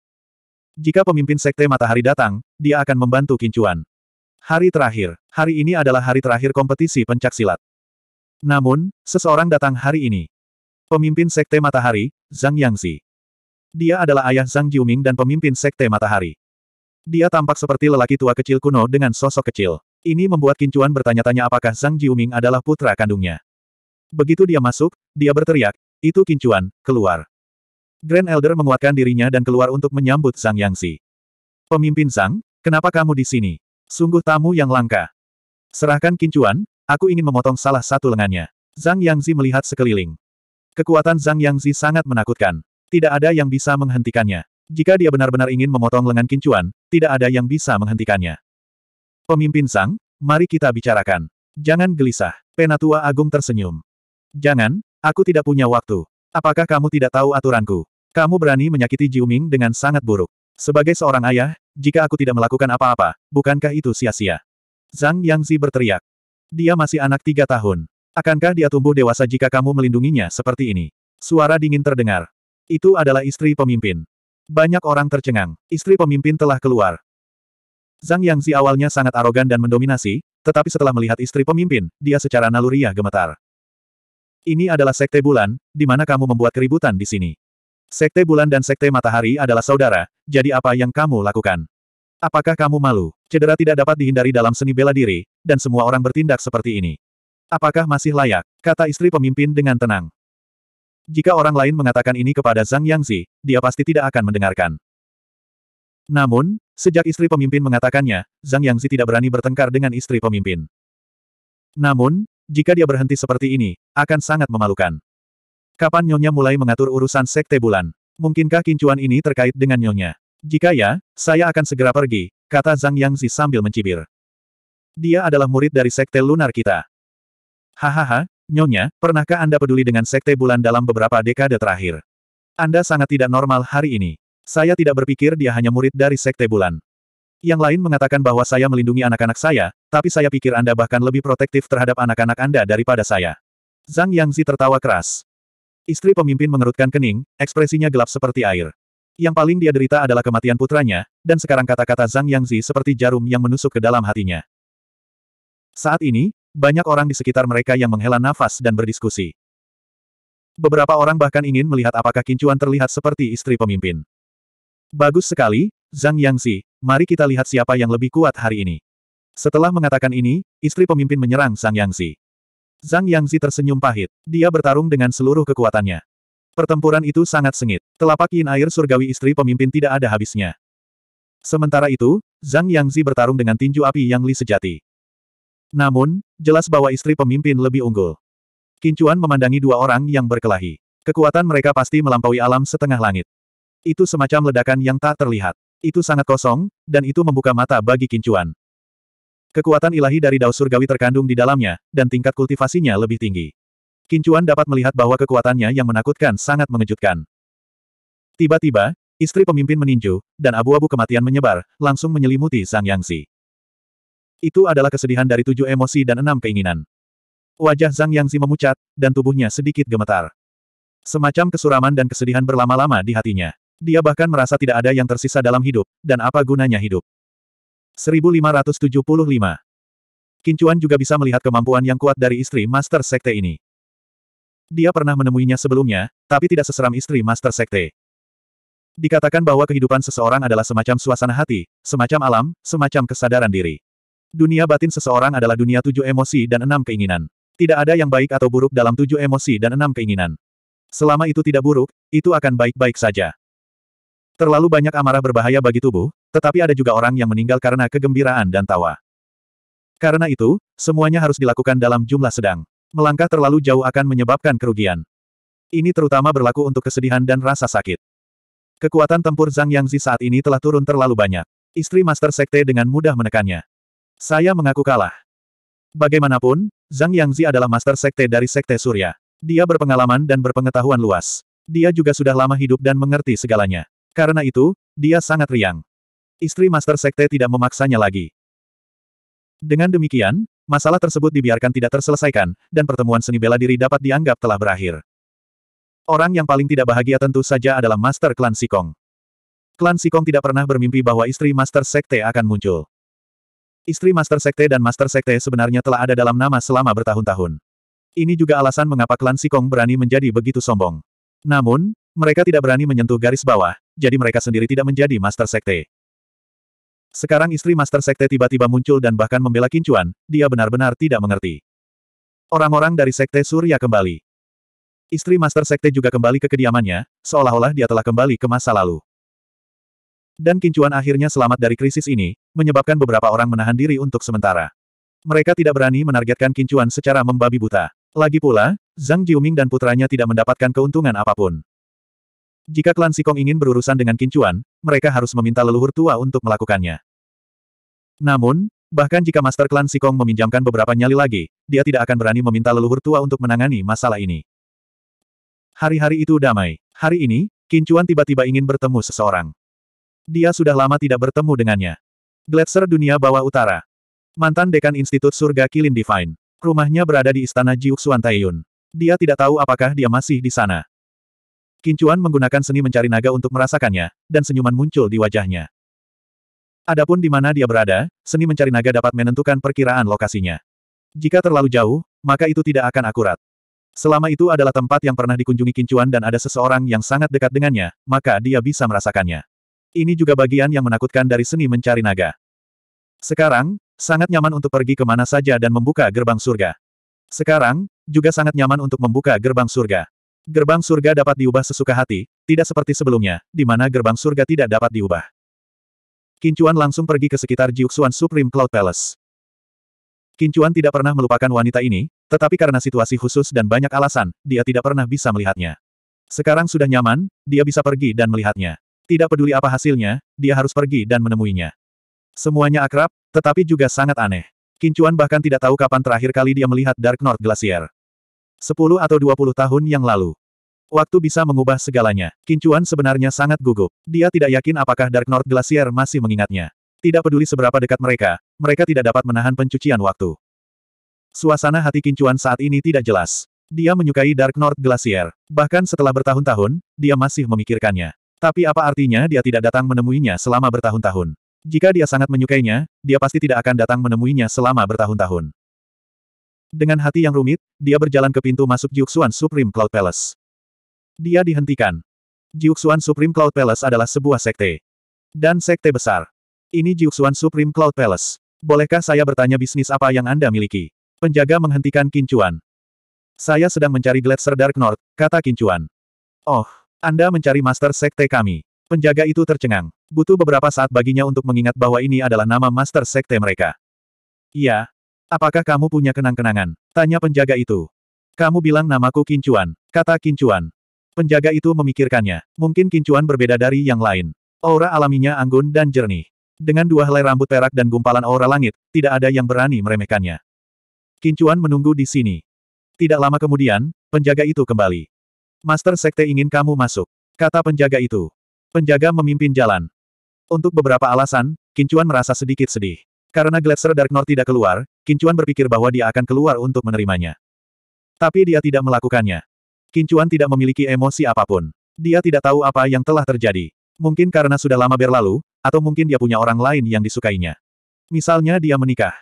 Jika pemimpin Sekte Matahari datang, dia akan membantu Kincuan. Hari terakhir. Hari ini adalah hari terakhir kompetisi pencaksilat. Namun, seseorang datang hari ini. Pemimpin Sekte Matahari, Zhang Yangzi. Dia adalah ayah Zhang Jiuming dan pemimpin Sekte Matahari. Dia tampak seperti lelaki tua kecil kuno dengan sosok kecil. Ini membuat Kincuan bertanya-tanya apakah Zhang Jiuming adalah putra kandungnya. Begitu dia masuk, dia berteriak, itu Kincuan, keluar. Grand Elder menguatkan dirinya dan keluar untuk menyambut Zhang Yangzi. Pemimpin Zhang, kenapa kamu di sini? Sungguh tamu yang langka. Serahkan Kincuan, aku ingin memotong salah satu lengannya. Zhang Yangzi melihat sekeliling. Kekuatan Zhang Yangzi sangat menakutkan. Tidak ada yang bisa menghentikannya. Jika dia benar-benar ingin memotong lengan kincuan, tidak ada yang bisa menghentikannya. Pemimpin Sang, mari kita bicarakan. Jangan gelisah. Penatua Agung tersenyum. Jangan, aku tidak punya waktu. Apakah kamu tidak tahu aturanku? Kamu berani menyakiti Jiuming dengan sangat buruk. Sebagai seorang ayah, jika aku tidak melakukan apa-apa, bukankah itu sia-sia? Zhang Yangzi berteriak. Dia masih anak tiga tahun. Akankah dia tumbuh dewasa jika kamu melindunginya seperti ini? Suara dingin terdengar. Itu adalah istri pemimpin. Banyak orang tercengang. Istri pemimpin telah keluar. Zhang Yangzi awalnya sangat arogan dan mendominasi, tetapi setelah melihat istri pemimpin, dia secara naluriah gemetar. Ini adalah Sekte Bulan, di mana kamu membuat keributan di sini. Sekte Bulan dan Sekte Matahari adalah saudara, jadi apa yang kamu lakukan? Apakah kamu malu? Cedera tidak dapat dihindari dalam seni bela diri, dan semua orang bertindak seperti ini. Apakah masih layak? Kata istri pemimpin dengan tenang. Jika orang lain mengatakan ini kepada Zhang Yangzi, dia pasti tidak akan mendengarkan. Namun, sejak istri pemimpin mengatakannya, Zhang Yangzi tidak berani bertengkar dengan istri pemimpin. Namun, jika dia berhenti seperti ini, akan sangat memalukan. Kapan Nyonya mulai mengatur urusan Sekte Bulan? Mungkinkah kincuan ini terkait dengan Nyonya? Jika ya, saya akan segera pergi, kata Zhang Yangzi sambil mencibir. Dia adalah murid dari Sekte Lunar kita. Hahaha, Nyonya, pernahkah Anda peduli dengan Sekte Bulan dalam beberapa dekade terakhir? Anda sangat tidak normal hari ini. Saya tidak berpikir dia hanya murid dari Sekte Bulan. Yang lain mengatakan bahwa saya melindungi anak-anak saya, tapi saya pikir Anda bahkan lebih protektif terhadap anak-anak Anda daripada saya. Zhang Yangzi tertawa keras. Istri pemimpin mengerutkan kening, ekspresinya gelap seperti air. Yang paling dia derita adalah kematian putranya, dan sekarang kata-kata Zhang Yangzi seperti jarum yang menusuk ke dalam hatinya. Saat ini, banyak orang di sekitar mereka yang menghela nafas dan berdiskusi. Beberapa orang bahkan ingin melihat apakah kincuan terlihat seperti istri pemimpin. Bagus sekali, Zhang Yangzi, mari kita lihat siapa yang lebih kuat hari ini. Setelah mengatakan ini, istri pemimpin menyerang Zhang Yangzi. Zhang Yangzi tersenyum pahit. Dia bertarung dengan seluruh kekuatannya. Pertempuran itu sangat sengit. Telapak yin air surgawi istri pemimpin tidak ada habisnya. Sementara itu, Zhang Yangzi bertarung dengan tinju api Yang Li sejati. Namun, jelas bahwa istri pemimpin lebih unggul. Kincuan memandangi dua orang yang berkelahi. Kekuatan mereka pasti melampaui alam setengah langit. Itu semacam ledakan yang tak terlihat. Itu sangat kosong, dan itu membuka mata bagi Kincuan. Kekuatan ilahi dari Dao Surgawi terkandung di dalamnya, dan tingkat kultivasinya lebih tinggi. Kincuan dapat melihat bahwa kekuatannya yang menakutkan sangat mengejutkan. Tiba-tiba, istri pemimpin meninju, dan abu-abu kematian menyebar, langsung menyelimuti sang Yangzi. Itu adalah kesedihan dari tujuh emosi dan enam keinginan. Wajah Zhang Yangzi memucat, dan tubuhnya sedikit gemetar. Semacam kesuraman dan kesedihan berlama-lama di hatinya. Dia bahkan merasa tidak ada yang tersisa dalam hidup, dan apa gunanya hidup. 1575 Kincuan juga bisa melihat kemampuan yang kuat dari istri Master Sekte ini. Dia pernah menemuinya sebelumnya, tapi tidak seseram istri Master Sekte. Dikatakan bahwa kehidupan seseorang adalah semacam suasana hati, semacam alam, semacam kesadaran diri. Dunia batin seseorang adalah dunia tujuh emosi dan enam keinginan. Tidak ada yang baik atau buruk dalam tujuh emosi dan enam keinginan. Selama itu tidak buruk, itu akan baik-baik saja. Terlalu banyak amarah berbahaya bagi tubuh, tetapi ada juga orang yang meninggal karena kegembiraan dan tawa. Karena itu, semuanya harus dilakukan dalam jumlah sedang. Melangkah terlalu jauh akan menyebabkan kerugian. Ini terutama berlaku untuk kesedihan dan rasa sakit. Kekuatan tempur Zhang Yangzi saat ini telah turun terlalu banyak. Istri Master Sekte dengan mudah menekannya. Saya mengaku kalah. Bagaimanapun, Zhang Yangzi adalah master sekte dari sekte surya. Dia berpengalaman dan berpengetahuan luas. Dia juga sudah lama hidup dan mengerti segalanya. Karena itu, dia sangat riang. Istri master sekte tidak memaksanya lagi. Dengan demikian, masalah tersebut dibiarkan tidak terselesaikan, dan pertemuan seni bela diri dapat dianggap telah berakhir. Orang yang paling tidak bahagia tentu saja adalah master klan Sikong. Klan Sikong tidak pernah bermimpi bahwa istri master sekte akan muncul. Istri Master Sekte dan Master Sekte sebenarnya telah ada dalam nama selama bertahun-tahun. Ini juga alasan mengapa klan Sikong berani menjadi begitu sombong. Namun, mereka tidak berani menyentuh garis bawah, jadi mereka sendiri tidak menjadi Master Sekte. Sekarang istri Master Sekte tiba-tiba muncul dan bahkan membela Kincuan, dia benar-benar tidak mengerti. Orang-orang dari Sekte Surya kembali. Istri Master Sekte juga kembali ke kediamannya, seolah-olah dia telah kembali ke masa lalu. Dan Kincuan akhirnya selamat dari krisis ini, menyebabkan beberapa orang menahan diri untuk sementara. Mereka tidak berani menargetkan Kincuan secara membabi buta. Lagi pula, Zhang Jiuming dan putranya tidak mendapatkan keuntungan apapun. Jika klan Sikong ingin berurusan dengan Kincuan, mereka harus meminta leluhur tua untuk melakukannya. Namun, bahkan jika Master Klan Sikong meminjamkan beberapa nyali lagi, dia tidak akan berani meminta leluhur tua untuk menangani masalah ini. Hari-hari itu damai. Hari ini, Kincuan tiba-tiba ingin bertemu seseorang. Dia sudah lama tidak bertemu dengannya. Gletser Dunia Bawah Utara. Mantan Dekan Institut Surga Kilin Divine. Rumahnya berada di Istana Jiuxuan Taiyun. Dia tidak tahu apakah dia masih di sana. Kincuan menggunakan seni mencari naga untuk merasakannya, dan senyuman muncul di wajahnya. Adapun di mana dia berada, seni mencari naga dapat menentukan perkiraan lokasinya. Jika terlalu jauh, maka itu tidak akan akurat. Selama itu adalah tempat yang pernah dikunjungi Kincuan dan ada seseorang yang sangat dekat dengannya, maka dia bisa merasakannya. Ini juga bagian yang menakutkan dari seni mencari naga. Sekarang, sangat nyaman untuk pergi ke mana saja dan membuka gerbang surga. Sekarang, juga sangat nyaman untuk membuka gerbang surga. Gerbang surga dapat diubah sesuka hati, tidak seperti sebelumnya, di mana gerbang surga tidak dapat diubah. Kincuan langsung pergi ke sekitar Jiuxuan Supreme Cloud Palace. Kincuan tidak pernah melupakan wanita ini, tetapi karena situasi khusus dan banyak alasan, dia tidak pernah bisa melihatnya. Sekarang sudah nyaman, dia bisa pergi dan melihatnya. Tidak peduli apa hasilnya, dia harus pergi dan menemuinya. Semuanya akrab, tetapi juga sangat aneh. Kincuan bahkan tidak tahu kapan terakhir kali dia melihat Dark North Glacier. Sepuluh atau dua puluh tahun yang lalu. Waktu bisa mengubah segalanya. Kincuan sebenarnya sangat gugup. Dia tidak yakin apakah Dark North Glacier masih mengingatnya. Tidak peduli seberapa dekat mereka, mereka tidak dapat menahan pencucian waktu. Suasana hati Kincuan saat ini tidak jelas. Dia menyukai Dark North Glacier. Bahkan setelah bertahun-tahun, dia masih memikirkannya. Tapi apa artinya dia tidak datang menemuinya selama bertahun-tahun? Jika dia sangat menyukainya, dia pasti tidak akan datang menemuinya selama bertahun-tahun. Dengan hati yang rumit, dia berjalan ke pintu masuk Jiuxuan Supreme Cloud Palace. Dia dihentikan. Jiuxuan Supreme Cloud Palace adalah sebuah sekte. Dan sekte besar. Ini Jiuxuan Supreme Cloud Palace. Bolehkah saya bertanya bisnis apa yang Anda miliki? Penjaga menghentikan Kincuan. Saya sedang mencari Gletser Dark North, kata Kincuan. Oh, anda mencari Master Sekte kami. Penjaga itu tercengang. Butuh beberapa saat baginya untuk mengingat bahwa ini adalah nama Master Sekte mereka. Iya. Apakah kamu punya kenang-kenangan? Tanya penjaga itu. Kamu bilang namaku Kincuan, kata Kincuan. Penjaga itu memikirkannya. Mungkin Kincuan berbeda dari yang lain. Aura alaminya anggun dan jernih. Dengan dua helai rambut perak dan gumpalan aura langit, tidak ada yang berani meremehkannya. Kincuan menunggu di sini. Tidak lama kemudian, penjaga itu kembali. Master Sekte ingin kamu masuk. Kata penjaga itu. Penjaga memimpin jalan. Untuk beberapa alasan, Kincuan merasa sedikit sedih. Karena Gletser Dark North tidak keluar, Kincuan berpikir bahwa dia akan keluar untuk menerimanya. Tapi dia tidak melakukannya. Kincuan tidak memiliki emosi apapun. Dia tidak tahu apa yang telah terjadi. Mungkin karena sudah lama berlalu, atau mungkin dia punya orang lain yang disukainya. Misalnya dia menikah.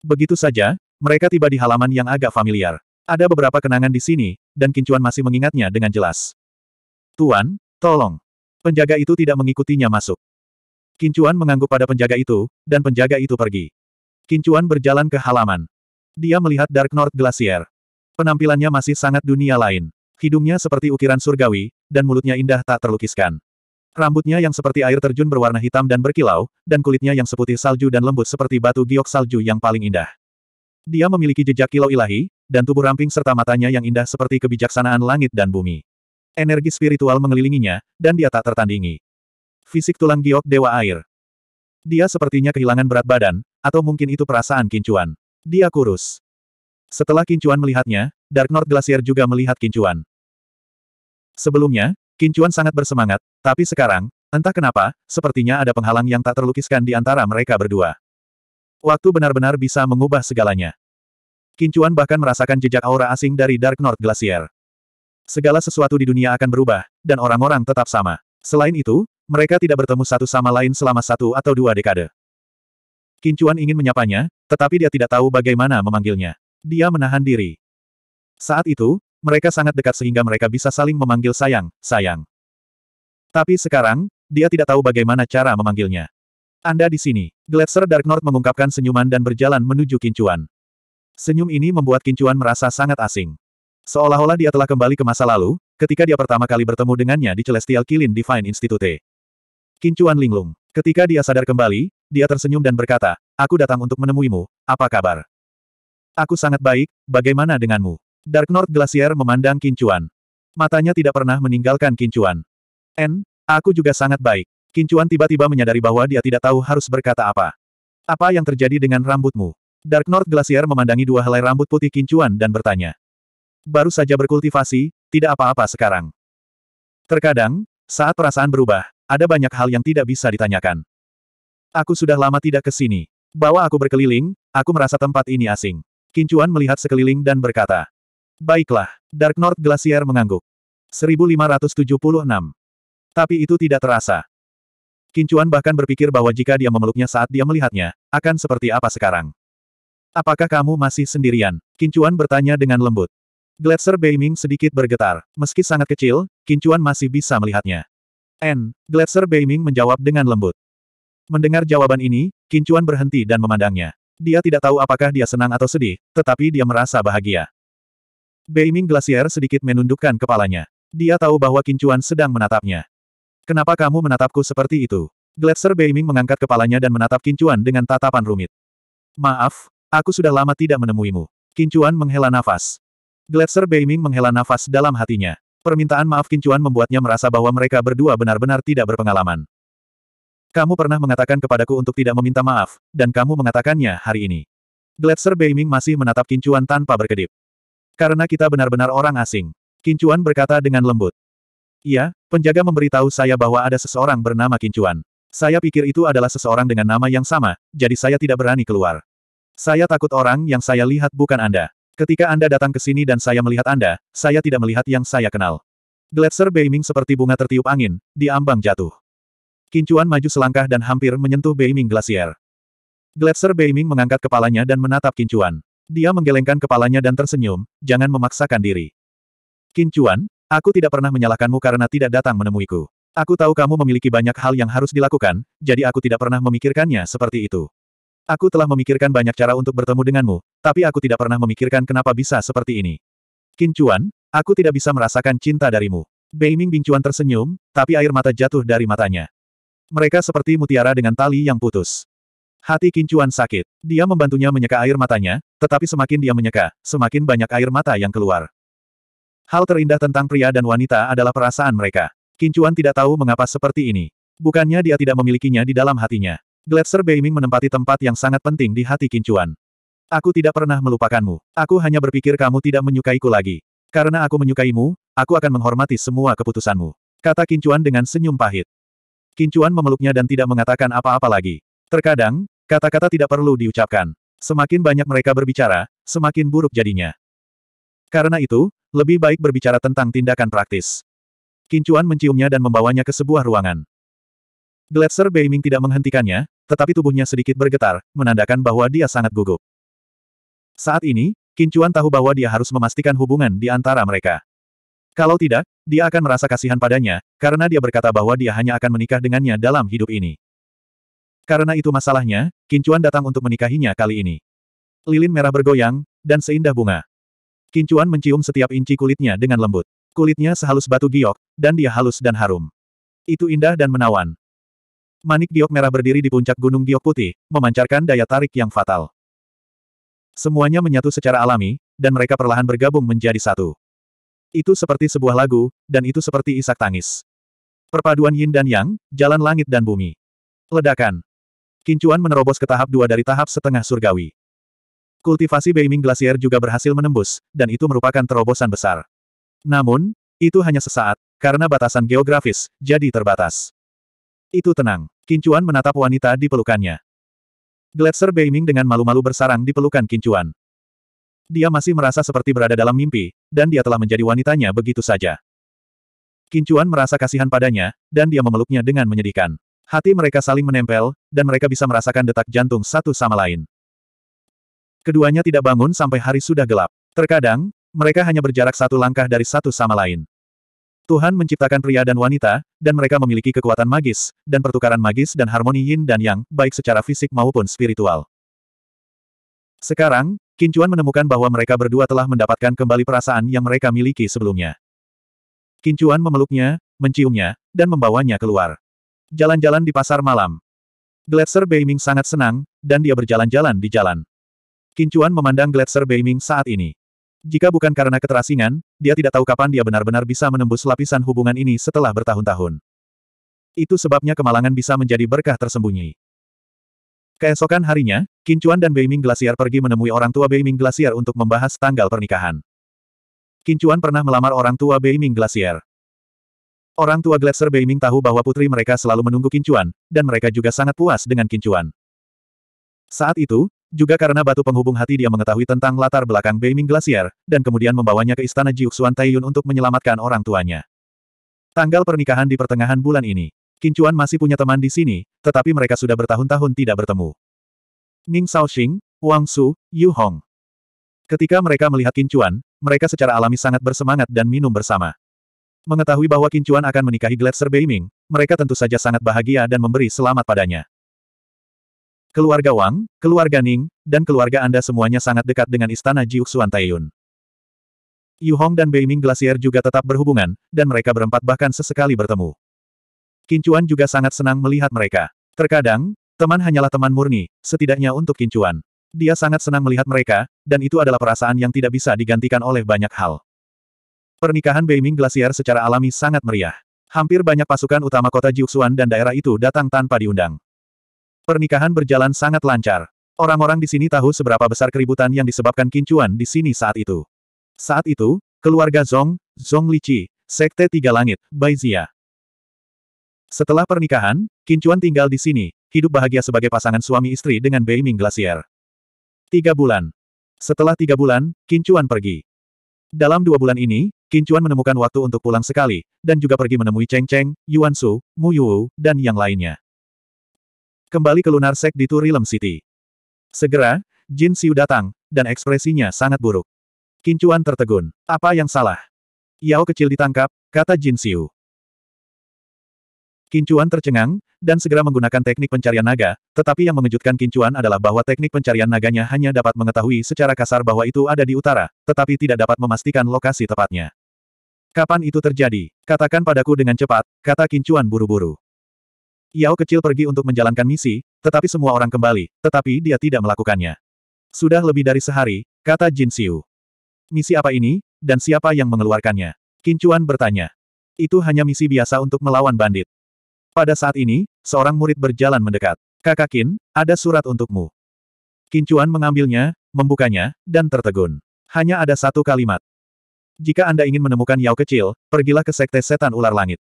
Begitu saja, mereka tiba di halaman yang agak familiar. Ada beberapa kenangan di sini, dan Kincuan masih mengingatnya dengan jelas. Tuan, tolong. Penjaga itu tidak mengikutinya masuk. Kincuan mengangguk pada penjaga itu, dan penjaga itu pergi. Kincuan berjalan ke halaman. Dia melihat Dark North Glacier. Penampilannya masih sangat dunia lain. Hidungnya seperti ukiran surgawi, dan mulutnya indah tak terlukiskan. Rambutnya yang seperti air terjun berwarna hitam dan berkilau, dan kulitnya yang seputih salju dan lembut seperti batu giok salju yang paling indah. Dia memiliki jejak kilau ilahi, dan tubuh ramping serta matanya yang indah seperti kebijaksanaan langit dan bumi. Energi spiritual mengelilinginya, dan dia tak tertandingi. Fisik tulang giok Dewa Air. Dia sepertinya kehilangan berat badan, atau mungkin itu perasaan kincuan. Dia kurus. Setelah kincuan melihatnya, Dark North Glacier juga melihat kincuan. Sebelumnya, kincuan sangat bersemangat, tapi sekarang, entah kenapa, sepertinya ada penghalang yang tak terlukiskan di antara mereka berdua. Waktu benar-benar bisa mengubah segalanya. Kincuan bahkan merasakan jejak aura asing dari Dark North Glacier. Segala sesuatu di dunia akan berubah, dan orang-orang tetap sama. Selain itu, mereka tidak bertemu satu sama lain selama satu atau dua dekade. Kincuan ingin menyapanya, tetapi dia tidak tahu bagaimana memanggilnya. Dia menahan diri. Saat itu, mereka sangat dekat sehingga mereka bisa saling memanggil sayang, sayang. Tapi sekarang, dia tidak tahu bagaimana cara memanggilnya. Anda di sini. Gletser Dark North mengungkapkan senyuman dan berjalan menuju Kincuan. Senyum ini membuat Kincuan merasa sangat asing. Seolah-olah dia telah kembali ke masa lalu, ketika dia pertama kali bertemu dengannya di Celestial Kilin Divine Institute. Kincuan linglung. Ketika dia sadar kembali, dia tersenyum dan berkata, Aku datang untuk menemuimu, apa kabar? Aku sangat baik, bagaimana denganmu? Dark North Glacier memandang Kincuan. Matanya tidak pernah meninggalkan Kincuan. N, aku juga sangat baik. Kincuan tiba-tiba menyadari bahwa dia tidak tahu harus berkata apa. Apa yang terjadi dengan rambutmu? Dark North Glacier memandangi dua helai rambut putih kincuan dan bertanya. Baru saja berkultivasi, tidak apa-apa sekarang. Terkadang, saat perasaan berubah, ada banyak hal yang tidak bisa ditanyakan. Aku sudah lama tidak ke sini. Bawa aku berkeliling, aku merasa tempat ini asing. Kincuan melihat sekeliling dan berkata. Baiklah, Dark North Glacier mengangguk. 1576. Tapi itu tidak terasa. Kincuan bahkan berpikir bahwa jika dia memeluknya saat dia melihatnya, akan seperti apa sekarang. Apakah kamu masih sendirian? Kincuan bertanya dengan lembut. Gletser Beiming sedikit bergetar. Meski sangat kecil, Kincuan masih bisa melihatnya. N. Gletser Beiming menjawab dengan lembut. Mendengar jawaban ini, Kincuan berhenti dan memandangnya. Dia tidak tahu apakah dia senang atau sedih, tetapi dia merasa bahagia. Beiming Glacier sedikit menundukkan kepalanya. Dia tahu bahwa Kincuan sedang menatapnya. Kenapa kamu menatapku seperti itu? Gletser Beiming mengangkat kepalanya dan menatap Kincuan dengan tatapan rumit. Maaf, Aku sudah lama tidak menemuimu. Kincuan menghela nafas. Gletser Beiming menghela nafas dalam hatinya. Permintaan maaf Kincuan membuatnya merasa bahwa mereka berdua benar-benar tidak berpengalaman. Kamu pernah mengatakan kepadaku untuk tidak meminta maaf, dan kamu mengatakannya hari ini. Gletser Beiming masih menatap Kincuan tanpa berkedip. Karena kita benar-benar orang asing. Kincuan berkata dengan lembut. Iya, penjaga memberitahu saya bahwa ada seseorang bernama Kincuan. Saya pikir itu adalah seseorang dengan nama yang sama, jadi saya tidak berani keluar. Saya takut orang yang saya lihat bukan Anda. Ketika Anda datang ke sini dan saya melihat Anda, saya tidak melihat yang saya kenal. Gletser Beiming seperti bunga tertiup angin, diambang jatuh. Kincuan maju selangkah dan hampir menyentuh Beiming Glacier. Gletser Beiming mengangkat kepalanya dan menatap Kincuan. Dia menggelengkan kepalanya dan tersenyum, jangan memaksakan diri. Kincuan, aku tidak pernah menyalahkanmu karena tidak datang menemuiku. Aku tahu kamu memiliki banyak hal yang harus dilakukan, jadi aku tidak pernah memikirkannya seperti itu. Aku telah memikirkan banyak cara untuk bertemu denganmu, tapi aku tidak pernah memikirkan kenapa bisa seperti ini. Kincuan, aku tidak bisa merasakan cinta darimu. Beiming Bingcuan tersenyum, tapi air mata jatuh dari matanya. Mereka seperti mutiara dengan tali yang putus. Hati Kincuan sakit. Dia membantunya menyeka air matanya, tetapi semakin dia menyeka, semakin banyak air mata yang keluar. Hal terindah tentang pria dan wanita adalah perasaan mereka. Kincuan tidak tahu mengapa seperti ini. Bukannya dia tidak memilikinya di dalam hatinya. Gletser Beiming menempati tempat yang sangat penting di hati Kincuan. Aku tidak pernah melupakanmu. Aku hanya berpikir kamu tidak menyukaiku lagi. Karena aku menyukaimu, aku akan menghormati semua keputusanmu. Kata Kincuan dengan senyum pahit. Kincuan memeluknya dan tidak mengatakan apa-apa lagi. Terkadang, kata-kata tidak perlu diucapkan. Semakin banyak mereka berbicara, semakin buruk jadinya. Karena itu, lebih baik berbicara tentang tindakan praktis. Kincuan menciumnya dan membawanya ke sebuah ruangan. Gletser Beiming tidak menghentikannya, tetapi tubuhnya sedikit bergetar, menandakan bahwa dia sangat gugup. Saat ini, Kincuan tahu bahwa dia harus memastikan hubungan di antara mereka. Kalau tidak, dia akan merasa kasihan padanya, karena dia berkata bahwa dia hanya akan menikah dengannya dalam hidup ini. Karena itu masalahnya, Kincuan datang untuk menikahinya kali ini. Lilin merah bergoyang, dan seindah bunga. Kincuan mencium setiap inci kulitnya dengan lembut. Kulitnya sehalus batu giok, dan dia halus dan harum. Itu indah dan menawan manik giok merah berdiri di puncak gunung giok putih, memancarkan daya tarik yang fatal. Semuanya menyatu secara alami, dan mereka perlahan bergabung menjadi satu. Itu seperti sebuah lagu, dan itu seperti isak tangis. Perpaduan yin dan yang, jalan langit dan bumi. Ledakan. Kincuan menerobos ke tahap dua dari tahap setengah surgawi. Kultivasi Beiming Glacier juga berhasil menembus, dan itu merupakan terobosan besar. Namun, itu hanya sesaat, karena batasan geografis, jadi terbatas. Itu tenang. Kincuan menatap wanita di pelukannya. Gletser Beiming dengan malu-malu bersarang di pelukan Kincuan. Dia masih merasa seperti berada dalam mimpi, dan dia telah menjadi wanitanya begitu saja. Kincuan merasa kasihan padanya, dan dia memeluknya dengan menyedihkan. Hati mereka saling menempel, dan mereka bisa merasakan detak jantung satu sama lain. Keduanya tidak bangun sampai hari sudah gelap. Terkadang, mereka hanya berjarak satu langkah dari satu sama lain. Tuhan menciptakan pria dan wanita, dan mereka memiliki kekuatan magis, dan pertukaran magis dan harmoni yin dan yang, baik secara fisik maupun spiritual. Sekarang, Kincuan menemukan bahwa mereka berdua telah mendapatkan kembali perasaan yang mereka miliki sebelumnya. Kincuan memeluknya, menciumnya, dan membawanya keluar. Jalan-jalan di pasar malam. Gletser Beiming sangat senang, dan dia berjalan-jalan di jalan. Kincuan memandang Gletser Beiming saat ini. Jika bukan karena keterasingan, dia tidak tahu kapan dia benar-benar bisa menembus lapisan hubungan ini setelah bertahun-tahun. Itu sebabnya kemalangan bisa menjadi berkah tersembunyi. Keesokan harinya, Kincuan dan Beiming Glacier pergi menemui orang tua Beiming Glacier untuk membahas tanggal pernikahan. Kincuan pernah melamar orang tua Beiming Glacier. Orang tua Glacier Beiming tahu bahwa putri mereka selalu menunggu Kincuan, dan mereka juga sangat puas dengan Kincuan. Saat itu, juga karena batu penghubung hati dia mengetahui tentang latar belakang Beiming Glacier, dan kemudian membawanya ke istana Jiuxuan Taiyun untuk menyelamatkan orang tuanya. Tanggal pernikahan di pertengahan bulan ini. Kincuan masih punya teman di sini, tetapi mereka sudah bertahun-tahun tidak bertemu. Ning Shaoxing, Wang Su, Yu Hong. Ketika mereka melihat Kincuan, mereka secara alami sangat bersemangat dan minum bersama. Mengetahui bahwa Kincuan akan menikahi Gletser Beiming, mereka tentu saja sangat bahagia dan memberi selamat padanya. Keluarga Wang, keluarga Ning, dan keluarga Anda semuanya sangat dekat dengan istana Jiuxuan Taiyun. Yu Hong dan Beiming Glacier juga tetap berhubungan, dan mereka berempat bahkan sesekali bertemu. Kincuan juga sangat senang melihat mereka. Terkadang, teman hanyalah teman murni, setidaknya untuk Kincuan. Dia sangat senang melihat mereka, dan itu adalah perasaan yang tidak bisa digantikan oleh banyak hal. Pernikahan Beiming Glacier secara alami sangat meriah. Hampir banyak pasukan utama kota Jiuxuan dan daerah itu datang tanpa diundang. Pernikahan berjalan sangat lancar. Orang-orang di sini tahu seberapa besar keributan yang disebabkan kincuan di sini saat itu. Saat itu, keluarga Zong, Zong Lici, Sekte Tiga Langit, Bai Zia. Setelah pernikahan, Kincuan tinggal di sini, hidup bahagia sebagai pasangan suami istri dengan Bei Ming Glacier. Tiga bulan. Setelah tiga bulan, Kincuan pergi. Dalam dua bulan ini, Kincuan menemukan waktu untuk pulang sekali, dan juga pergi menemui Cheng Cheng, Yuan Su, Mu Yu, dan yang lainnya. Kembali ke Lunar Sek di Turilem City. Segera, Jin Xiu datang, dan ekspresinya sangat buruk. Kincuan tertegun. Apa yang salah? Yao kecil ditangkap, kata Jin Xiu. Kincuan tercengang, dan segera menggunakan teknik pencarian naga, tetapi yang mengejutkan Kincuan adalah bahwa teknik pencarian naganya hanya dapat mengetahui secara kasar bahwa itu ada di utara, tetapi tidak dapat memastikan lokasi tepatnya. Kapan itu terjadi? Katakan padaku dengan cepat, kata Kincuan buru-buru. Yao kecil pergi untuk menjalankan misi, tetapi semua orang kembali, tetapi dia tidak melakukannya. Sudah lebih dari sehari, kata Jin Xiu. Misi apa ini, dan siapa yang mengeluarkannya? Kincuan bertanya. Itu hanya misi biasa untuk melawan bandit. Pada saat ini, seorang murid berjalan mendekat. Kakak Kin, ada surat untukmu. Kincuan mengambilnya, membukanya, dan tertegun. Hanya ada satu kalimat. Jika Anda ingin menemukan Yao kecil, pergilah ke Sekte Setan Ular Langit.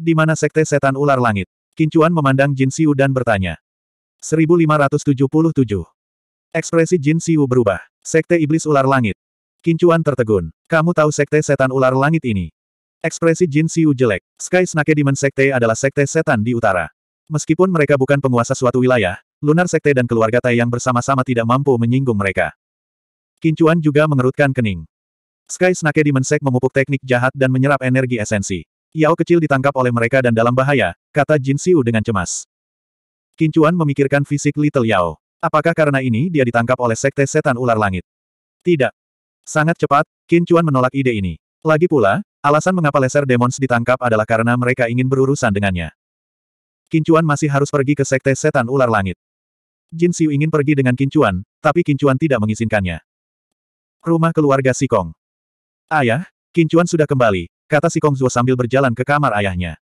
Di mana Sekte Setan Ular Langit? Kincuan memandang Jin Xiu dan bertanya. 1577. Ekspresi Jin Xiu berubah. Sekte Iblis Ular Langit. Kincuan tertegun. Kamu tahu sekte setan ular langit ini? Ekspresi Jin Xiu jelek. Sky Snake Demon Sekte adalah sekte setan di utara. Meskipun mereka bukan penguasa suatu wilayah, Lunar Sekte dan keluarga Tai yang bersama-sama tidak mampu menyinggung mereka. Kincuan juga mengerutkan kening. Sky Snake Demon Sek memupuk teknik jahat dan menyerap energi esensi. Yao kecil ditangkap oleh mereka dan dalam bahaya, kata Jin Xiu dengan cemas. Kincuan memikirkan fisik Little Yao. Apakah karena ini dia ditangkap oleh sekte setan ular langit? Tidak. Sangat cepat, Kincuan menolak ide ini. Lagi pula, alasan mengapa Lesser Demons ditangkap adalah karena mereka ingin berurusan dengannya. Kincuan masih harus pergi ke sekte setan ular langit. Jin Xiu ingin pergi dengan Kincuan, tapi Kincuan tidak mengizinkannya. Rumah keluarga Sikong. Ayah, Kincuan sudah kembali, kata si Zuo sambil berjalan ke kamar ayahnya.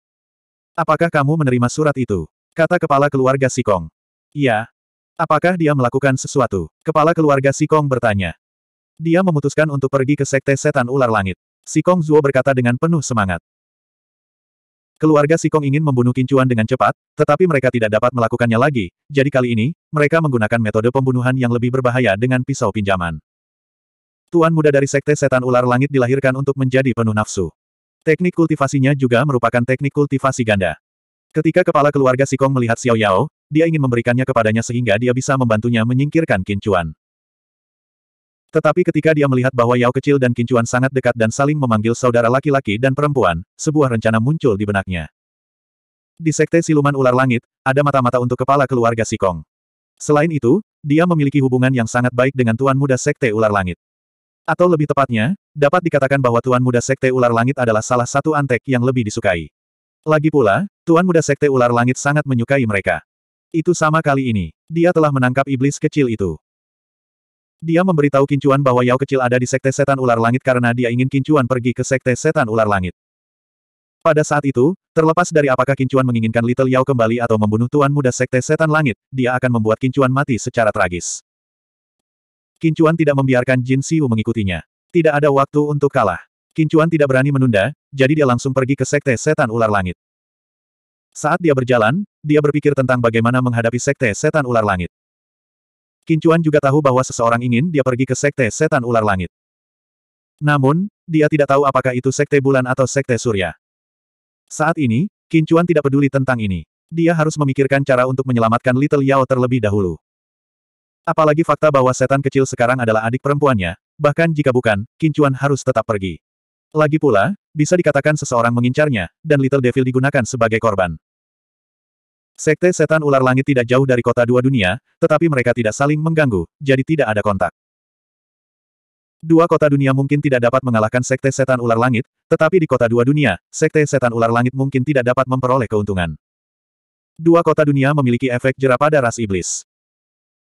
Apakah kamu menerima surat itu? Kata kepala keluarga Sikong. Iya. Apakah dia melakukan sesuatu? Kepala keluarga Sikong bertanya. Dia memutuskan untuk pergi ke sekte setan ular langit. Sikong Zuo berkata dengan penuh semangat. Keluarga Sikong ingin membunuh Kincuan dengan cepat, tetapi mereka tidak dapat melakukannya lagi, jadi kali ini, mereka menggunakan metode pembunuhan yang lebih berbahaya dengan pisau pinjaman. Tuan muda dari sekte setan ular langit dilahirkan untuk menjadi penuh nafsu. Teknik kultivasinya juga merupakan teknik kultivasi ganda. Ketika kepala keluarga Sikong melihat Xiao Yao, dia ingin memberikannya kepadanya sehingga dia bisa membantunya menyingkirkan Kincuan. Tetapi ketika dia melihat bahwa Yao kecil dan Kincuan sangat dekat dan saling memanggil saudara laki-laki dan perempuan, sebuah rencana muncul di benaknya. Di Sekte Siluman Ular Langit, ada mata-mata untuk kepala keluarga Sikong. Selain itu, dia memiliki hubungan yang sangat baik dengan Tuan Muda Sekte Ular Langit. Atau lebih tepatnya, dapat dikatakan bahwa Tuan Muda Sekte Ular Langit adalah salah satu antek yang lebih disukai. Lagi pula, Tuan Muda Sekte Ular Langit sangat menyukai mereka. Itu sama kali ini, dia telah menangkap iblis kecil itu. Dia memberitahu Kincuan bahwa Yao kecil ada di Sekte Setan Ular Langit karena dia ingin Kincuan pergi ke Sekte Setan Ular Langit. Pada saat itu, terlepas dari apakah Kincuan menginginkan Little Yao kembali atau membunuh Tuan Muda Sekte Setan Langit, dia akan membuat Kincuan mati secara tragis. Kincuan tidak membiarkan Jin Xiu mengikutinya. Tidak ada waktu untuk kalah. Kincuan tidak berani menunda, jadi dia langsung pergi ke Sekte Setan Ular Langit. Saat dia berjalan, dia berpikir tentang bagaimana menghadapi Sekte Setan Ular Langit. Kincuan juga tahu bahwa seseorang ingin dia pergi ke Sekte Setan Ular Langit. Namun, dia tidak tahu apakah itu Sekte Bulan atau Sekte Surya. Saat ini, Kincuan tidak peduli tentang ini. Dia harus memikirkan cara untuk menyelamatkan Little Yao terlebih dahulu. Apalagi fakta bahwa setan kecil sekarang adalah adik perempuannya, bahkan jika bukan, Kincuan harus tetap pergi. Lagi pula, bisa dikatakan seseorang mengincarnya, dan Little Devil digunakan sebagai korban. Sekte setan ular langit tidak jauh dari kota dua dunia, tetapi mereka tidak saling mengganggu, jadi tidak ada kontak. Dua kota dunia mungkin tidak dapat mengalahkan sekte setan ular langit, tetapi di kota dua dunia, sekte setan ular langit mungkin tidak dapat memperoleh keuntungan. Dua kota dunia memiliki efek jerapah pada ras iblis.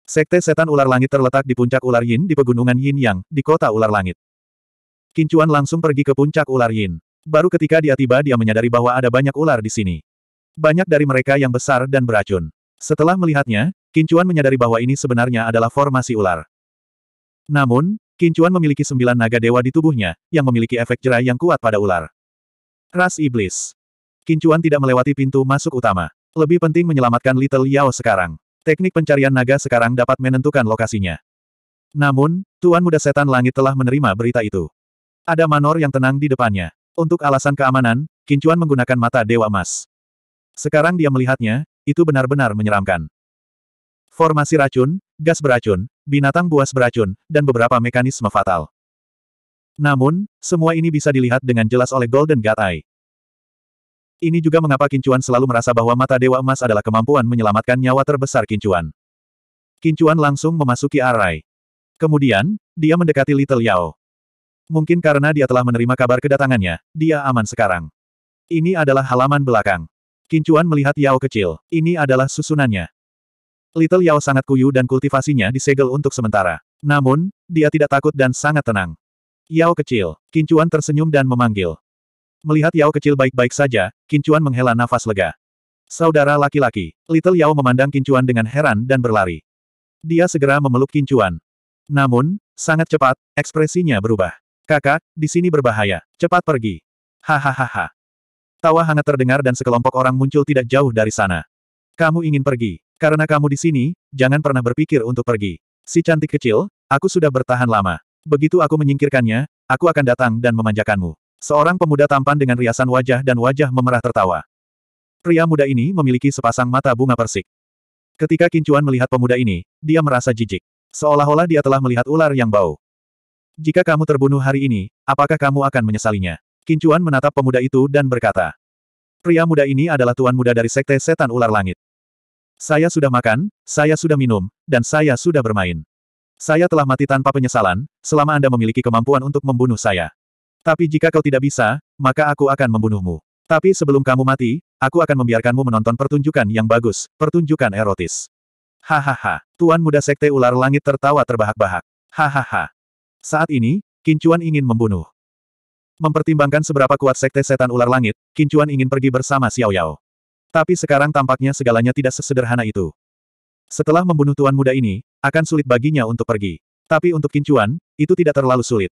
Sekte Setan Ular Langit terletak di puncak Ular Yin di pegunungan Yin Yang, di kota Ular Langit. Kincuan langsung pergi ke puncak Ular Yin. Baru ketika dia tiba dia menyadari bahwa ada banyak ular di sini. Banyak dari mereka yang besar dan beracun. Setelah melihatnya, Kincuan menyadari bahwa ini sebenarnya adalah formasi ular. Namun, Kincuan memiliki sembilan naga dewa di tubuhnya, yang memiliki efek jerai yang kuat pada ular. Ras Iblis. Kincuan tidak melewati pintu masuk utama. Lebih penting menyelamatkan Little Yao sekarang. Teknik pencarian naga sekarang dapat menentukan lokasinya. Namun, Tuan Muda Setan Langit telah menerima berita itu. Ada manor yang tenang di depannya. Untuk alasan keamanan, Kincuan menggunakan mata Dewa Emas. Sekarang dia melihatnya, itu benar-benar menyeramkan. Formasi racun, gas beracun, binatang buas beracun, dan beberapa mekanisme fatal. Namun, semua ini bisa dilihat dengan jelas oleh Golden God Eye. Ini juga mengapa Kincuan selalu merasa bahwa mata Dewa Emas adalah kemampuan menyelamatkan nyawa terbesar Kincuan. Kincuan langsung memasuki arai. Kemudian, dia mendekati Little Yao. Mungkin karena dia telah menerima kabar kedatangannya, dia aman sekarang. Ini adalah halaman belakang. Kincuan melihat Yao kecil. Ini adalah susunannya. Little Yao sangat kuyu dan kultivasinya disegel untuk sementara. Namun, dia tidak takut dan sangat tenang. Yao kecil, Kincuan tersenyum dan memanggil. Melihat Yao kecil baik-baik saja, Kincuan menghela nafas lega. Saudara laki-laki, Little Yao memandang Kincuan dengan heran dan berlari. Dia segera memeluk Kincuan. Namun, sangat cepat, ekspresinya berubah. Kakak, di sini berbahaya. Cepat pergi. Hahaha. Tawa hangat terdengar dan sekelompok orang muncul tidak jauh dari sana. Kamu ingin pergi. Karena kamu di sini, jangan pernah berpikir untuk pergi. Si cantik kecil, aku sudah bertahan lama. Begitu aku menyingkirkannya, aku akan datang dan memanjakanmu. Seorang pemuda tampan dengan riasan wajah dan wajah memerah tertawa. Pria muda ini memiliki sepasang mata bunga persik. Ketika Kincuan melihat pemuda ini, dia merasa jijik. Seolah-olah dia telah melihat ular yang bau. Jika kamu terbunuh hari ini, apakah kamu akan menyesalinya? Kincuan menatap pemuda itu dan berkata. Pria muda ini adalah tuan muda dari sekte setan ular langit. Saya sudah makan, saya sudah minum, dan saya sudah bermain. Saya telah mati tanpa penyesalan, selama Anda memiliki kemampuan untuk membunuh saya. Tapi jika kau tidak bisa, maka aku akan membunuhmu. Tapi sebelum kamu mati, aku akan membiarkanmu menonton pertunjukan yang bagus, pertunjukan erotis. Hahaha, Tuan Muda Sekte Ular Langit tertawa terbahak-bahak. Hahaha. Saat ini, Kincuan ingin membunuh. Mempertimbangkan seberapa kuat Sekte Setan Ular Langit, Kincuan ingin pergi bersama Xiao Yao. Tapi sekarang tampaknya segalanya tidak sesederhana itu. Setelah membunuh Tuan Muda ini, akan sulit baginya untuk pergi. Tapi untuk Kincuan, itu tidak terlalu sulit.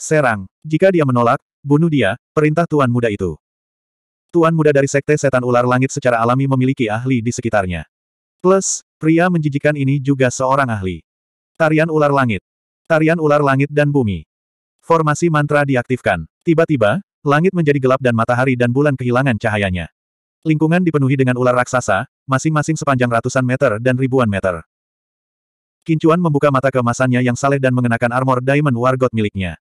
Serang. Jika dia menolak, bunuh dia, perintah Tuan Muda itu. Tuan Muda dari Sekte Setan Ular Langit secara alami memiliki ahli di sekitarnya. Plus, pria menjijikan ini juga seorang ahli. Tarian Ular Langit. Tarian Ular Langit dan Bumi. Formasi mantra diaktifkan. Tiba-tiba, langit menjadi gelap dan matahari dan bulan kehilangan cahayanya. Lingkungan dipenuhi dengan ular raksasa, masing-masing sepanjang ratusan meter dan ribuan meter. Kincuan membuka mata kemasannya yang saleh dan mengenakan armor diamond wargot miliknya.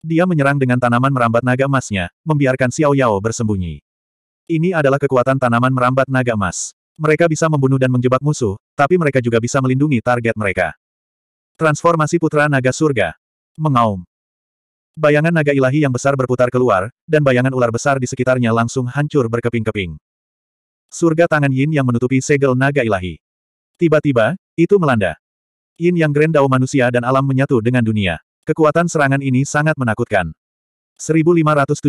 Dia menyerang dengan tanaman merambat naga emasnya, membiarkan Xiao Yao bersembunyi. Ini adalah kekuatan tanaman merambat naga emas. Mereka bisa membunuh dan menjebak musuh, tapi mereka juga bisa melindungi target mereka. Transformasi Putra Naga Surga. Mengaum. Bayangan naga ilahi yang besar berputar keluar, dan bayangan ular besar di sekitarnya langsung hancur berkeping-keping. Surga tangan Yin yang menutupi segel naga ilahi. Tiba-tiba, itu melanda. Yin yang grand dao manusia dan alam menyatu dengan dunia. Kekuatan serangan ini sangat menakutkan. 1578.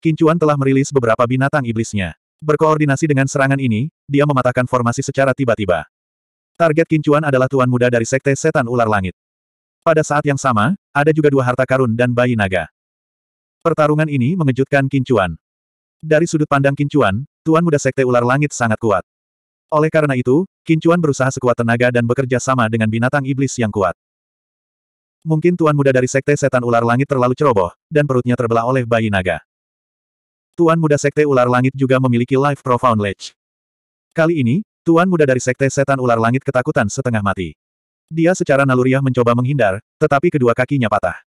Kincuan telah merilis beberapa binatang iblisnya. Berkoordinasi dengan serangan ini, dia mematahkan formasi secara tiba-tiba. Target Kincuan adalah tuan muda dari sekte setan ular langit. Pada saat yang sama, ada juga dua harta karun dan bayi naga. Pertarungan ini mengejutkan Kincuan. Dari sudut pandang Kincuan, tuan muda sekte ular langit sangat kuat. Oleh karena itu, Kincuan berusaha sekuat tenaga dan bekerja sama dengan binatang iblis yang kuat. Mungkin tuan muda dari sekte setan ular langit terlalu ceroboh, dan perutnya terbelah oleh bayi naga. Tuan muda sekte ular langit juga memiliki life profound ledge. Kali ini, tuan muda dari sekte setan ular langit ketakutan setengah mati. Dia secara naluriah mencoba menghindar, tetapi kedua kakinya patah.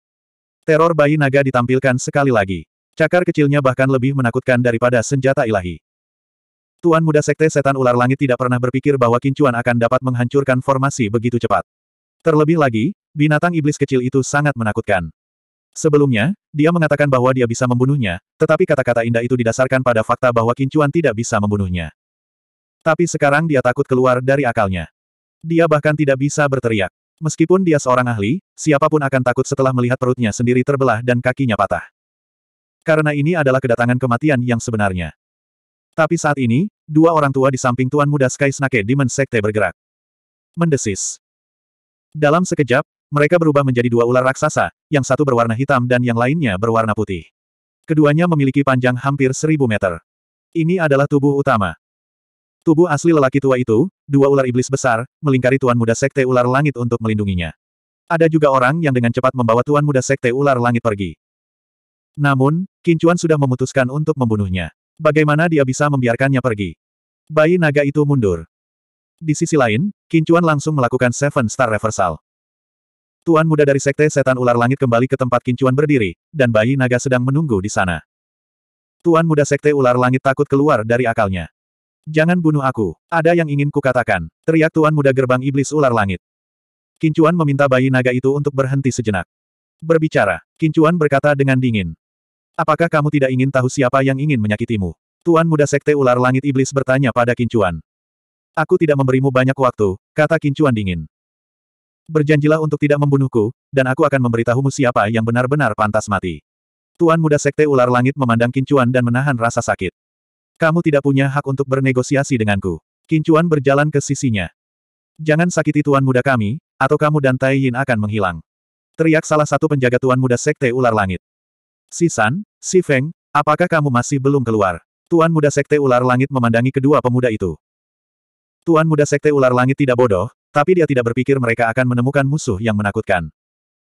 Teror bayi naga ditampilkan sekali lagi. Cakar kecilnya bahkan lebih menakutkan daripada senjata ilahi. Tuan muda sekte setan ular langit tidak pernah berpikir bahwa kincuan akan dapat menghancurkan formasi begitu cepat. Terlebih lagi, Binatang iblis kecil itu sangat menakutkan. Sebelumnya, dia mengatakan bahwa dia bisa membunuhnya, tetapi kata-kata indah itu didasarkan pada fakta bahwa Kincuan tidak bisa membunuhnya. Tapi sekarang dia takut keluar dari akalnya. Dia bahkan tidak bisa berteriak. Meskipun dia seorang ahli, siapapun akan takut setelah melihat perutnya sendiri terbelah dan kakinya patah. Karena ini adalah kedatangan kematian yang sebenarnya. Tapi saat ini, dua orang tua di samping Tuan Muda Sky Snake Demon Sekte bergerak. Mendesis. Dalam sekejap, mereka berubah menjadi dua ular raksasa, yang satu berwarna hitam dan yang lainnya berwarna putih. Keduanya memiliki panjang hampir seribu meter. Ini adalah tubuh utama. Tubuh asli lelaki tua itu, dua ular iblis besar, melingkari tuan muda sekte ular langit untuk melindunginya. Ada juga orang yang dengan cepat membawa tuan muda sekte ular langit pergi. Namun, Kincuan sudah memutuskan untuk membunuhnya. Bagaimana dia bisa membiarkannya pergi? Bayi naga itu mundur. Di sisi lain, Kincuan langsung melakukan Seven Star Reversal. Tuan muda dari Sekte Setan Ular Langit kembali ke tempat kincuan berdiri, dan bayi naga sedang menunggu di sana. Tuan muda Sekte Ular Langit takut keluar dari akalnya. Jangan bunuh aku, ada yang ingin kukatakan, teriak Tuan muda gerbang iblis ular langit. Kincuan meminta bayi naga itu untuk berhenti sejenak. Berbicara, Kincuan berkata dengan dingin. Apakah kamu tidak ingin tahu siapa yang ingin menyakitimu? Tuan muda sekte ular langit iblis bertanya pada Kincuan. Aku tidak memberimu banyak waktu, kata Kincuan dingin berjanjilah untuk tidak membunuhku, dan aku akan memberitahumu siapa yang benar-benar pantas mati. Tuan muda sekte ular langit memandang Kincuan dan menahan rasa sakit. Kamu tidak punya hak untuk bernegosiasi denganku. Kincuan berjalan ke sisinya. Jangan sakiti tuan muda kami, atau kamu dan Tai Yin akan menghilang. Teriak salah satu penjaga tuan muda sekte ular langit. Si San, Si Feng, apakah kamu masih belum keluar? Tuan muda sekte ular langit memandangi kedua pemuda itu. Tuan muda sekte ular langit tidak bodoh, tapi dia tidak berpikir mereka akan menemukan musuh yang menakutkan.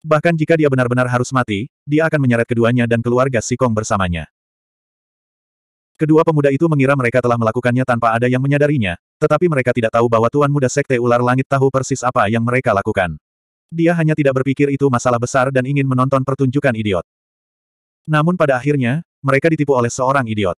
Bahkan jika dia benar-benar harus mati, dia akan menyeret keduanya dan keluarga Sikong bersamanya. Kedua pemuda itu mengira mereka telah melakukannya tanpa ada yang menyadarinya, tetapi mereka tidak tahu bahwa Tuan Muda Sekte Ular Langit tahu persis apa yang mereka lakukan. Dia hanya tidak berpikir itu masalah besar dan ingin menonton pertunjukan idiot. Namun pada akhirnya, mereka ditipu oleh seorang idiot.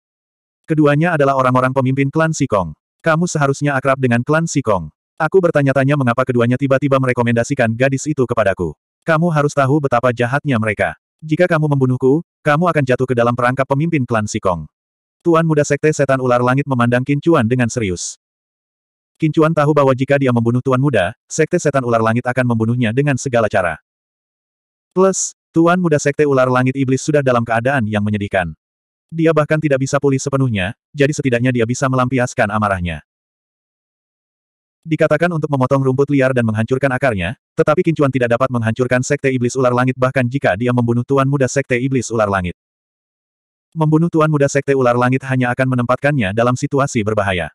Keduanya adalah orang-orang pemimpin klan Sikong. Kamu seharusnya akrab dengan klan Sikong. Aku bertanya-tanya mengapa keduanya tiba-tiba merekomendasikan gadis itu kepadaku. Kamu harus tahu betapa jahatnya mereka. Jika kamu membunuhku, kamu akan jatuh ke dalam perangkap pemimpin klan Sikong. Tuan muda sekte setan ular langit memandang Kincuan dengan serius. Kincuan tahu bahwa jika dia membunuh tuan muda, sekte setan ular langit akan membunuhnya dengan segala cara. Plus, tuan muda sekte ular langit iblis sudah dalam keadaan yang menyedihkan. Dia bahkan tidak bisa pulih sepenuhnya, jadi setidaknya dia bisa melampiaskan amarahnya. Dikatakan untuk memotong rumput liar dan menghancurkan akarnya, tetapi Kincuan tidak dapat menghancurkan Sekte Iblis Ular Langit bahkan jika dia membunuh Tuan Muda Sekte Iblis Ular Langit. Membunuh Tuan Muda Sekte Ular Langit hanya akan menempatkannya dalam situasi berbahaya.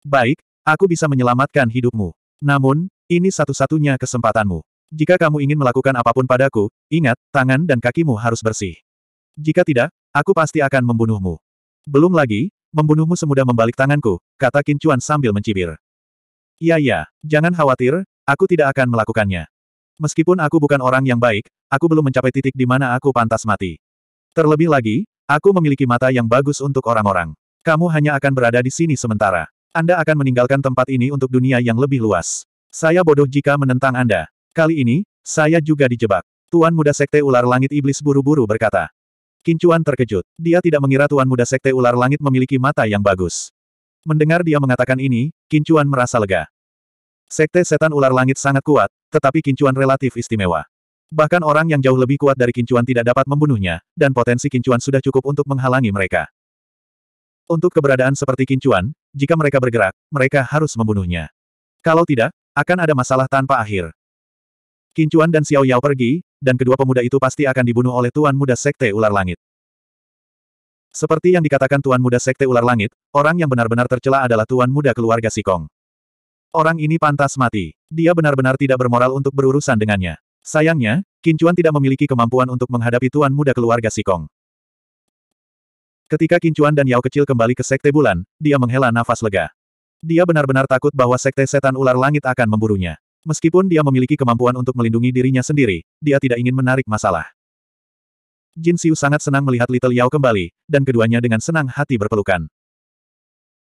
Baik, aku bisa menyelamatkan hidupmu. Namun, ini satu-satunya kesempatanmu. Jika kamu ingin melakukan apapun padaku, ingat, tangan dan kakimu harus bersih. Jika tidak, aku pasti akan membunuhmu. Belum lagi, membunuhmu semudah membalik tanganku, kata Kincuan sambil mencibir. Iya ya, jangan khawatir, aku tidak akan melakukannya. Meskipun aku bukan orang yang baik, aku belum mencapai titik di mana aku pantas mati. Terlebih lagi, aku memiliki mata yang bagus untuk orang-orang. Kamu hanya akan berada di sini sementara. Anda akan meninggalkan tempat ini untuk dunia yang lebih luas. Saya bodoh jika menentang Anda. Kali ini, saya juga dijebak. Tuan Muda Sekte Ular Langit Iblis buru-buru berkata. Kincuan terkejut. Dia tidak mengira Tuan Muda Sekte Ular Langit memiliki mata yang bagus. Mendengar dia mengatakan ini, Kincuan merasa lega. Sekte setan ular langit sangat kuat, tetapi Kincuan relatif istimewa. Bahkan orang yang jauh lebih kuat dari Kincuan tidak dapat membunuhnya, dan potensi Kincuan sudah cukup untuk menghalangi mereka. Untuk keberadaan seperti Kincuan, jika mereka bergerak, mereka harus membunuhnya. Kalau tidak, akan ada masalah tanpa akhir. Kincuan dan Xiao Yao pergi, dan kedua pemuda itu pasti akan dibunuh oleh Tuan Muda Sekte Ular Langit. Seperti yang dikatakan Tuan Muda Sekte Ular Langit, orang yang benar-benar tercela adalah Tuan Muda keluarga Sikong. Orang ini pantas mati. Dia benar-benar tidak bermoral untuk berurusan dengannya. Sayangnya, Kincuan tidak memiliki kemampuan untuk menghadapi Tuan Muda keluarga Sikong. Ketika Kincuan dan Yao kecil kembali ke Sekte Bulan, dia menghela nafas lega. Dia benar-benar takut bahwa Sekte Setan Ular Langit akan memburunya. Meskipun dia memiliki kemampuan untuk melindungi dirinya sendiri, dia tidak ingin menarik masalah. Jin Xiu sangat senang melihat Little Yao kembali, dan keduanya dengan senang hati berpelukan.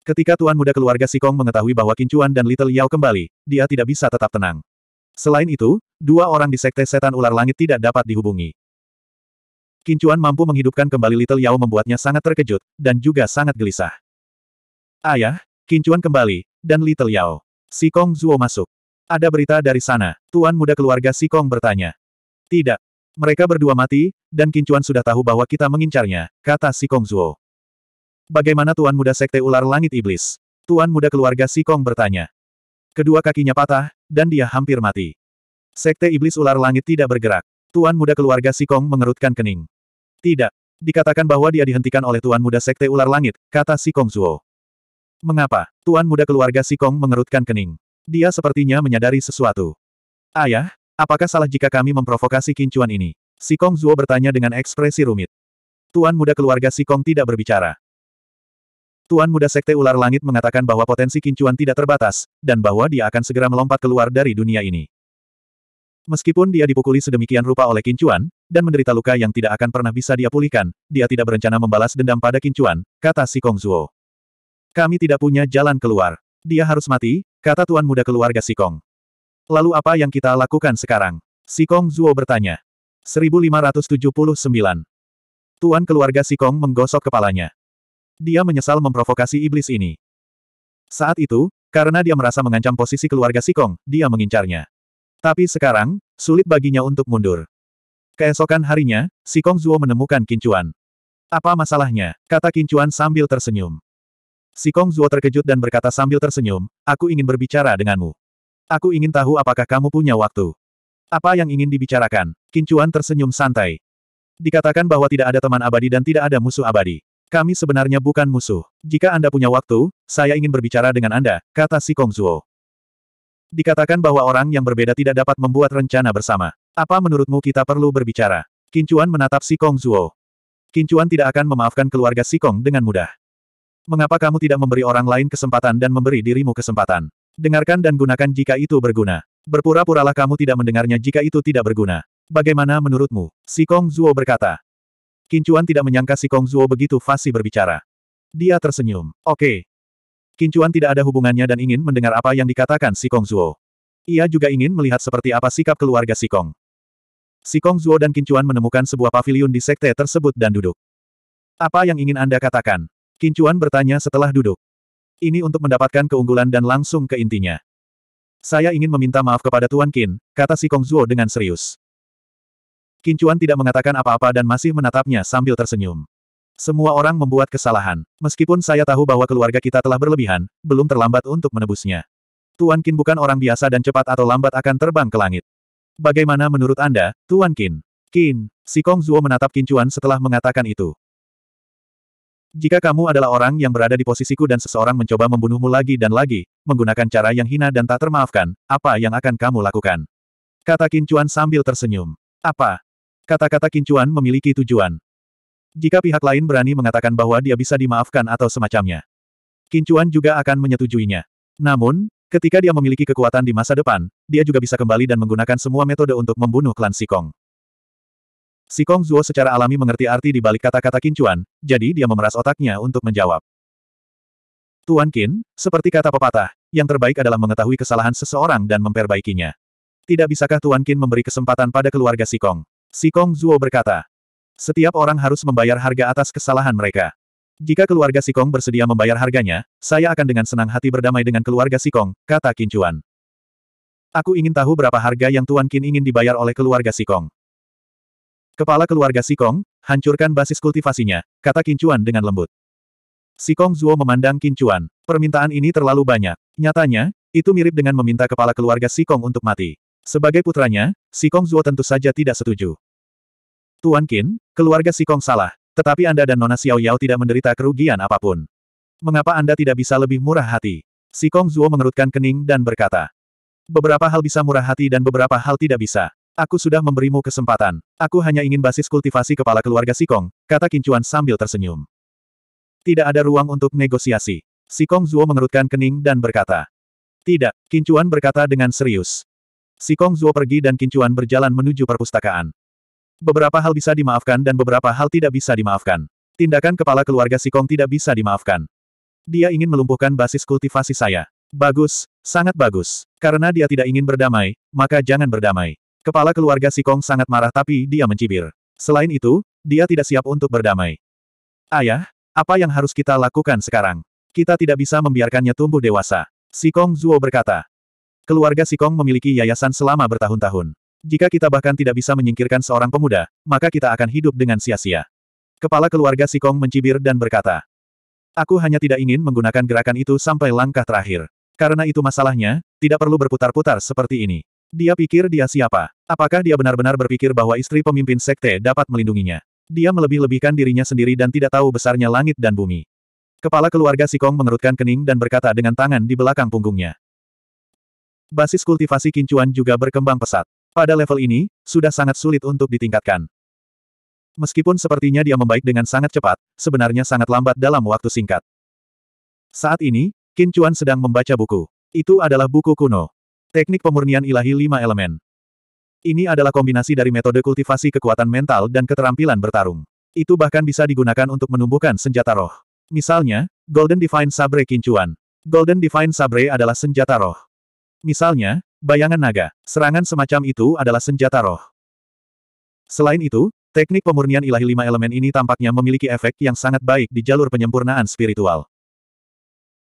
Ketika tuan muda keluarga Sikong mengetahui bahwa Kincuan dan Little Yao kembali, dia tidak bisa tetap tenang. Selain itu, dua orang di sekte setan ular langit tidak dapat dihubungi. Kincuan mampu menghidupkan kembali Little Yao membuatnya sangat terkejut, dan juga sangat gelisah. Ayah, Kincuan kembali, dan Little Yao. Sikong Zuo masuk. Ada berita dari sana, tuan muda keluarga Sikong bertanya. Tidak, mereka berdua mati, dan Kincuan sudah tahu bahwa kita mengincarnya, kata si Kong Zuo. Bagaimana Tuan Muda Sekte Ular Langit Iblis? Tuan Muda keluarga si Kong bertanya. Kedua kakinya patah, dan dia hampir mati. Sekte Iblis Ular Langit tidak bergerak. Tuan Muda keluarga si Kong mengerutkan kening. Tidak. Dikatakan bahwa dia dihentikan oleh Tuan Muda Sekte Ular Langit, kata si Kong Zuo. Mengapa? Tuan Muda keluarga si Kong mengerutkan kening. Dia sepertinya menyadari sesuatu. Ayah, Apakah salah jika kami memprovokasi kincuan ini? Si Kong Zuo bertanya dengan ekspresi rumit. Tuan muda keluarga Si Kong tidak berbicara. Tuan muda Sekte Ular Langit mengatakan bahwa potensi kincuan tidak terbatas, dan bahwa dia akan segera melompat keluar dari dunia ini. Meskipun dia dipukuli sedemikian rupa oleh kincuan, dan menderita luka yang tidak akan pernah bisa dia pulihkan, dia tidak berencana membalas dendam pada kincuan, kata Si Kong Zuo. Kami tidak punya jalan keluar. Dia harus mati, kata tuan muda keluarga Si Kong. Lalu apa yang kita lakukan sekarang? Sikong Zuo bertanya. 1579. Tuan keluarga Sikong menggosok kepalanya. Dia menyesal memprovokasi iblis ini. Saat itu, karena dia merasa mengancam posisi keluarga Sikong, dia mengincarnya. Tapi sekarang, sulit baginya untuk mundur. Keesokan harinya, Sikong Zuo menemukan Kincuan. Apa masalahnya? Kata Kincuan sambil tersenyum. Sikong Zuo terkejut dan berkata sambil tersenyum, aku ingin berbicara denganmu. Aku ingin tahu apakah kamu punya waktu. Apa yang ingin dibicarakan? Kincuan tersenyum santai. Dikatakan bahwa tidak ada teman abadi dan tidak ada musuh abadi. Kami sebenarnya bukan musuh. Jika Anda punya waktu, saya ingin berbicara dengan Anda, kata si Kongzuo. Dikatakan bahwa orang yang berbeda tidak dapat membuat rencana bersama. Apa menurutmu kita perlu berbicara? Kincuan menatap si Kongzuo. Kincuan tidak akan memaafkan keluarga Si Kong dengan mudah. Mengapa kamu tidak memberi orang lain kesempatan dan memberi dirimu kesempatan? Dengarkan dan gunakan jika itu berguna. Berpura-puralah kamu tidak mendengarnya jika itu tidak berguna. Bagaimana menurutmu? Si Kong Zuo berkata. Kincuan tidak menyangka si Kong Zuo begitu fasih berbicara. Dia tersenyum. Oke. Okay. Kincuan tidak ada hubungannya dan ingin mendengar apa yang dikatakan si Kong Zuo. Ia juga ingin melihat seperti apa sikap keluarga si Kong. Si Kong Zuo dan Kincuan menemukan sebuah pavilion di sekte tersebut dan duduk. Apa yang ingin Anda katakan? Kincuan bertanya setelah duduk. Ini untuk mendapatkan keunggulan dan langsung ke intinya. Saya ingin meminta maaf kepada Tuan Qin, kata si Kong Zuo dengan serius. Qin Chuan tidak mengatakan apa-apa dan masih menatapnya sambil tersenyum. Semua orang membuat kesalahan. Meskipun saya tahu bahwa keluarga kita telah berlebihan, belum terlambat untuk menebusnya. Tuan Qin bukan orang biasa dan cepat atau lambat akan terbang ke langit. Bagaimana menurut Anda, Tuan Qin? Qin, si Kong Zuo menatap Qin Chuan setelah mengatakan itu. Jika kamu adalah orang yang berada di posisiku dan seseorang mencoba membunuhmu lagi dan lagi, menggunakan cara yang hina dan tak termaafkan, apa yang akan kamu lakukan? Kata Kincuan sambil tersenyum. Apa? Kata-kata Kincuan memiliki tujuan. Jika pihak lain berani mengatakan bahwa dia bisa dimaafkan atau semacamnya. Kincuan juga akan menyetujuinya. Namun, ketika dia memiliki kekuatan di masa depan, dia juga bisa kembali dan menggunakan semua metode untuk membunuh klan Sikong. Si Kong Zuo secara alami mengerti arti di balik kata-kata kincuan, jadi dia memeras otaknya untuk menjawab. Tuan Qin, seperti kata pepatah, yang terbaik adalah mengetahui kesalahan seseorang dan memperbaikinya. Tidak bisakah Tuan Qin memberi kesempatan pada keluarga Si Kong? Si Kong Zuo berkata, setiap orang harus membayar harga atas kesalahan mereka. Jika keluarga Si Kong bersedia membayar harganya, saya akan dengan senang hati berdamai dengan keluarga Si Kong, kata Kincuan. Aku ingin tahu berapa harga yang Tuan Qin ingin dibayar oleh keluarga Si Kong. Kepala keluarga Sikong, hancurkan basis kultivasinya, kata Kincuan dengan lembut. Sikong Zuo memandang Kincuan. Permintaan ini terlalu banyak. Nyatanya, itu mirip dengan meminta kepala keluarga Sikong untuk mati. Sebagai putranya, Sikong Zuo tentu saja tidak setuju. Tuan Kin, keluarga Sikong salah, tetapi Anda dan Nona Xiao Yao tidak menderita kerugian apapun. Mengapa Anda tidak bisa lebih murah hati? Sikong Zuo mengerutkan kening dan berkata. Beberapa hal bisa murah hati dan beberapa hal tidak bisa. Aku sudah memberimu kesempatan. Aku hanya ingin basis kultivasi kepala keluarga Sikong, kata Kincuan sambil tersenyum. Tidak ada ruang untuk negosiasi. Sikong Zuo mengerutkan kening dan berkata. Tidak, Kincuan berkata dengan serius. Sikong Zuo pergi dan Kincuan berjalan menuju perpustakaan. Beberapa hal bisa dimaafkan dan beberapa hal tidak bisa dimaafkan. Tindakan kepala keluarga Sikong tidak bisa dimaafkan. Dia ingin melumpuhkan basis kultivasi saya. Bagus, sangat bagus. Karena dia tidak ingin berdamai, maka jangan berdamai. Kepala keluarga Sikong sangat marah tapi dia mencibir. Selain itu, dia tidak siap untuk berdamai. Ayah, apa yang harus kita lakukan sekarang? Kita tidak bisa membiarkannya tumbuh dewasa. Sikong Zuo berkata. Keluarga Sikong memiliki yayasan selama bertahun-tahun. Jika kita bahkan tidak bisa menyingkirkan seorang pemuda, maka kita akan hidup dengan sia-sia. Kepala keluarga Sikong mencibir dan berkata, Aku hanya tidak ingin menggunakan gerakan itu sampai langkah terakhir. Karena itu masalahnya, tidak perlu berputar-putar seperti ini. Dia pikir dia siapa. Apakah dia benar-benar berpikir bahwa istri pemimpin sekte dapat melindunginya? Dia melebih-lebihkan dirinya sendiri dan tidak tahu besarnya langit dan bumi. Kepala keluarga Sikong mengerutkan kening dan berkata dengan tangan di belakang punggungnya. Basis kultivasi kincuan juga berkembang pesat. Pada level ini, sudah sangat sulit untuk ditingkatkan. Meskipun sepertinya dia membaik dengan sangat cepat, sebenarnya sangat lambat dalam waktu singkat. Saat ini, Kincuan sedang membaca buku. Itu adalah buku kuno. Teknik pemurnian ilahi lima elemen. Ini adalah kombinasi dari metode kultivasi kekuatan mental dan keterampilan bertarung. Itu bahkan bisa digunakan untuk menumbuhkan senjata roh. Misalnya, Golden Divine Sabre Kincuan. Golden Divine Sabre adalah senjata roh. Misalnya, bayangan naga. Serangan semacam itu adalah senjata roh. Selain itu, teknik pemurnian ilahi lima elemen ini tampaknya memiliki efek yang sangat baik di jalur penyempurnaan spiritual.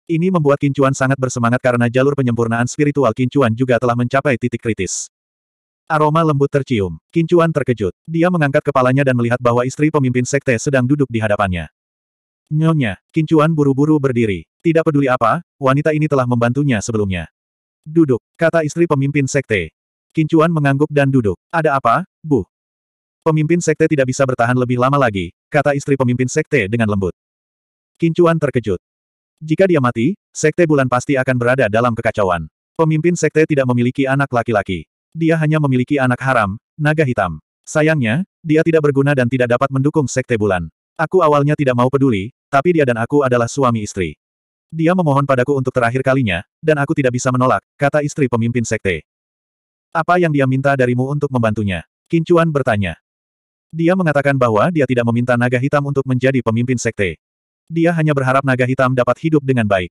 Ini membuat Kincuan sangat bersemangat karena jalur penyempurnaan spiritual Kincuan juga telah mencapai titik kritis. Aroma lembut tercium. Kincuan terkejut. Dia mengangkat kepalanya dan melihat bahwa istri pemimpin sekte sedang duduk di hadapannya. Nyonya, Kincuan buru-buru berdiri. Tidak peduli apa, wanita ini telah membantunya sebelumnya. Duduk, kata istri pemimpin sekte. Kincuan mengangguk dan duduk. Ada apa, Bu? Pemimpin sekte tidak bisa bertahan lebih lama lagi, kata istri pemimpin sekte dengan lembut. Kincuan terkejut. Jika dia mati, sekte bulan pasti akan berada dalam kekacauan. Pemimpin sekte tidak memiliki anak laki-laki. Dia hanya memiliki anak haram, naga hitam. Sayangnya, dia tidak berguna dan tidak dapat mendukung Sekte Bulan. Aku awalnya tidak mau peduli, tapi dia dan aku adalah suami istri. Dia memohon padaku untuk terakhir kalinya, dan aku tidak bisa menolak, kata istri pemimpin Sekte. Apa yang dia minta darimu untuk membantunya? Kincuan bertanya. Dia mengatakan bahwa dia tidak meminta naga hitam untuk menjadi pemimpin Sekte. Dia hanya berharap naga hitam dapat hidup dengan baik.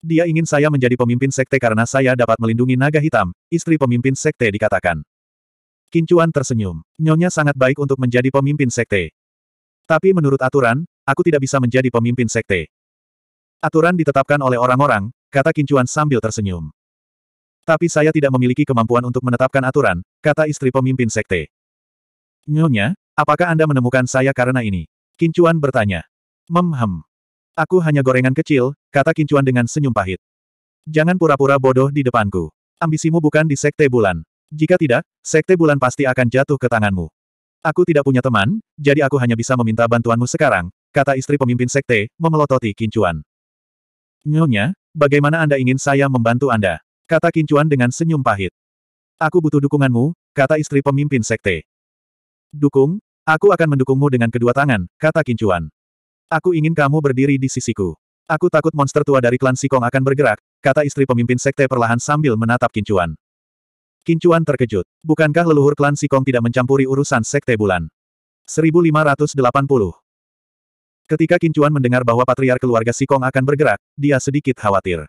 Dia ingin saya menjadi pemimpin sekte karena saya dapat melindungi naga hitam, istri pemimpin sekte dikatakan. Kincuan tersenyum. Nyonya sangat baik untuk menjadi pemimpin sekte. Tapi menurut aturan, aku tidak bisa menjadi pemimpin sekte. Aturan ditetapkan oleh orang-orang, kata Kincuan sambil tersenyum. Tapi saya tidak memiliki kemampuan untuk menetapkan aturan, kata istri pemimpin sekte. Nyonya, apakah Anda menemukan saya karena ini? Kincuan bertanya. Memhem. Aku hanya gorengan kecil, kata Kincuan dengan senyum pahit. Jangan pura-pura bodoh di depanku. Ambisimu bukan di Sekte Bulan. Jika tidak, Sekte Bulan pasti akan jatuh ke tanganmu. Aku tidak punya teman, jadi aku hanya bisa meminta bantuanmu sekarang, kata istri pemimpin Sekte, memelototi Kincuan. Nyonya, bagaimana Anda ingin saya membantu Anda? Kata Kincuan dengan senyum pahit. Aku butuh dukunganmu, kata istri pemimpin Sekte. Dukung, aku akan mendukungmu dengan kedua tangan, kata Kincuan. Aku ingin kamu berdiri di sisiku. Aku takut monster tua dari klan Sikong akan bergerak, kata istri pemimpin sekte perlahan sambil menatap Kincuan. Kincuan terkejut. Bukankah leluhur klan Sikong tidak mencampuri urusan sekte bulan? 1580. Ketika Kincuan mendengar bahwa patriar keluarga Sikong akan bergerak, dia sedikit khawatir.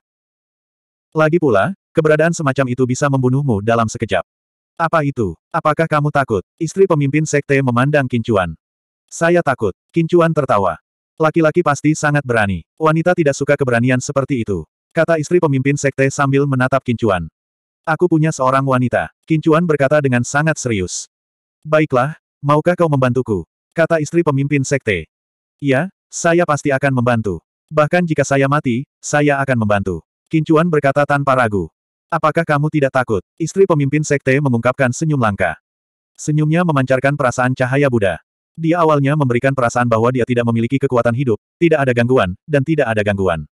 Lagi pula, keberadaan semacam itu bisa membunuhmu dalam sekejap. Apa itu? Apakah kamu takut? Istri pemimpin sekte memandang Kincuan. Saya takut. Kincuan tertawa. Laki-laki pasti sangat berani. Wanita tidak suka keberanian seperti itu. Kata istri pemimpin sekte sambil menatap Kincuan. Aku punya seorang wanita. Kincuan berkata dengan sangat serius. Baiklah, maukah kau membantuku? Kata istri pemimpin sekte. Ya, saya pasti akan membantu. Bahkan jika saya mati, saya akan membantu. Kincuan berkata tanpa ragu. Apakah kamu tidak takut? Istri pemimpin sekte mengungkapkan senyum langka. Senyumnya memancarkan perasaan cahaya Buddha. Dia awalnya memberikan perasaan bahwa dia tidak memiliki kekuatan hidup, tidak ada gangguan, dan tidak ada gangguan.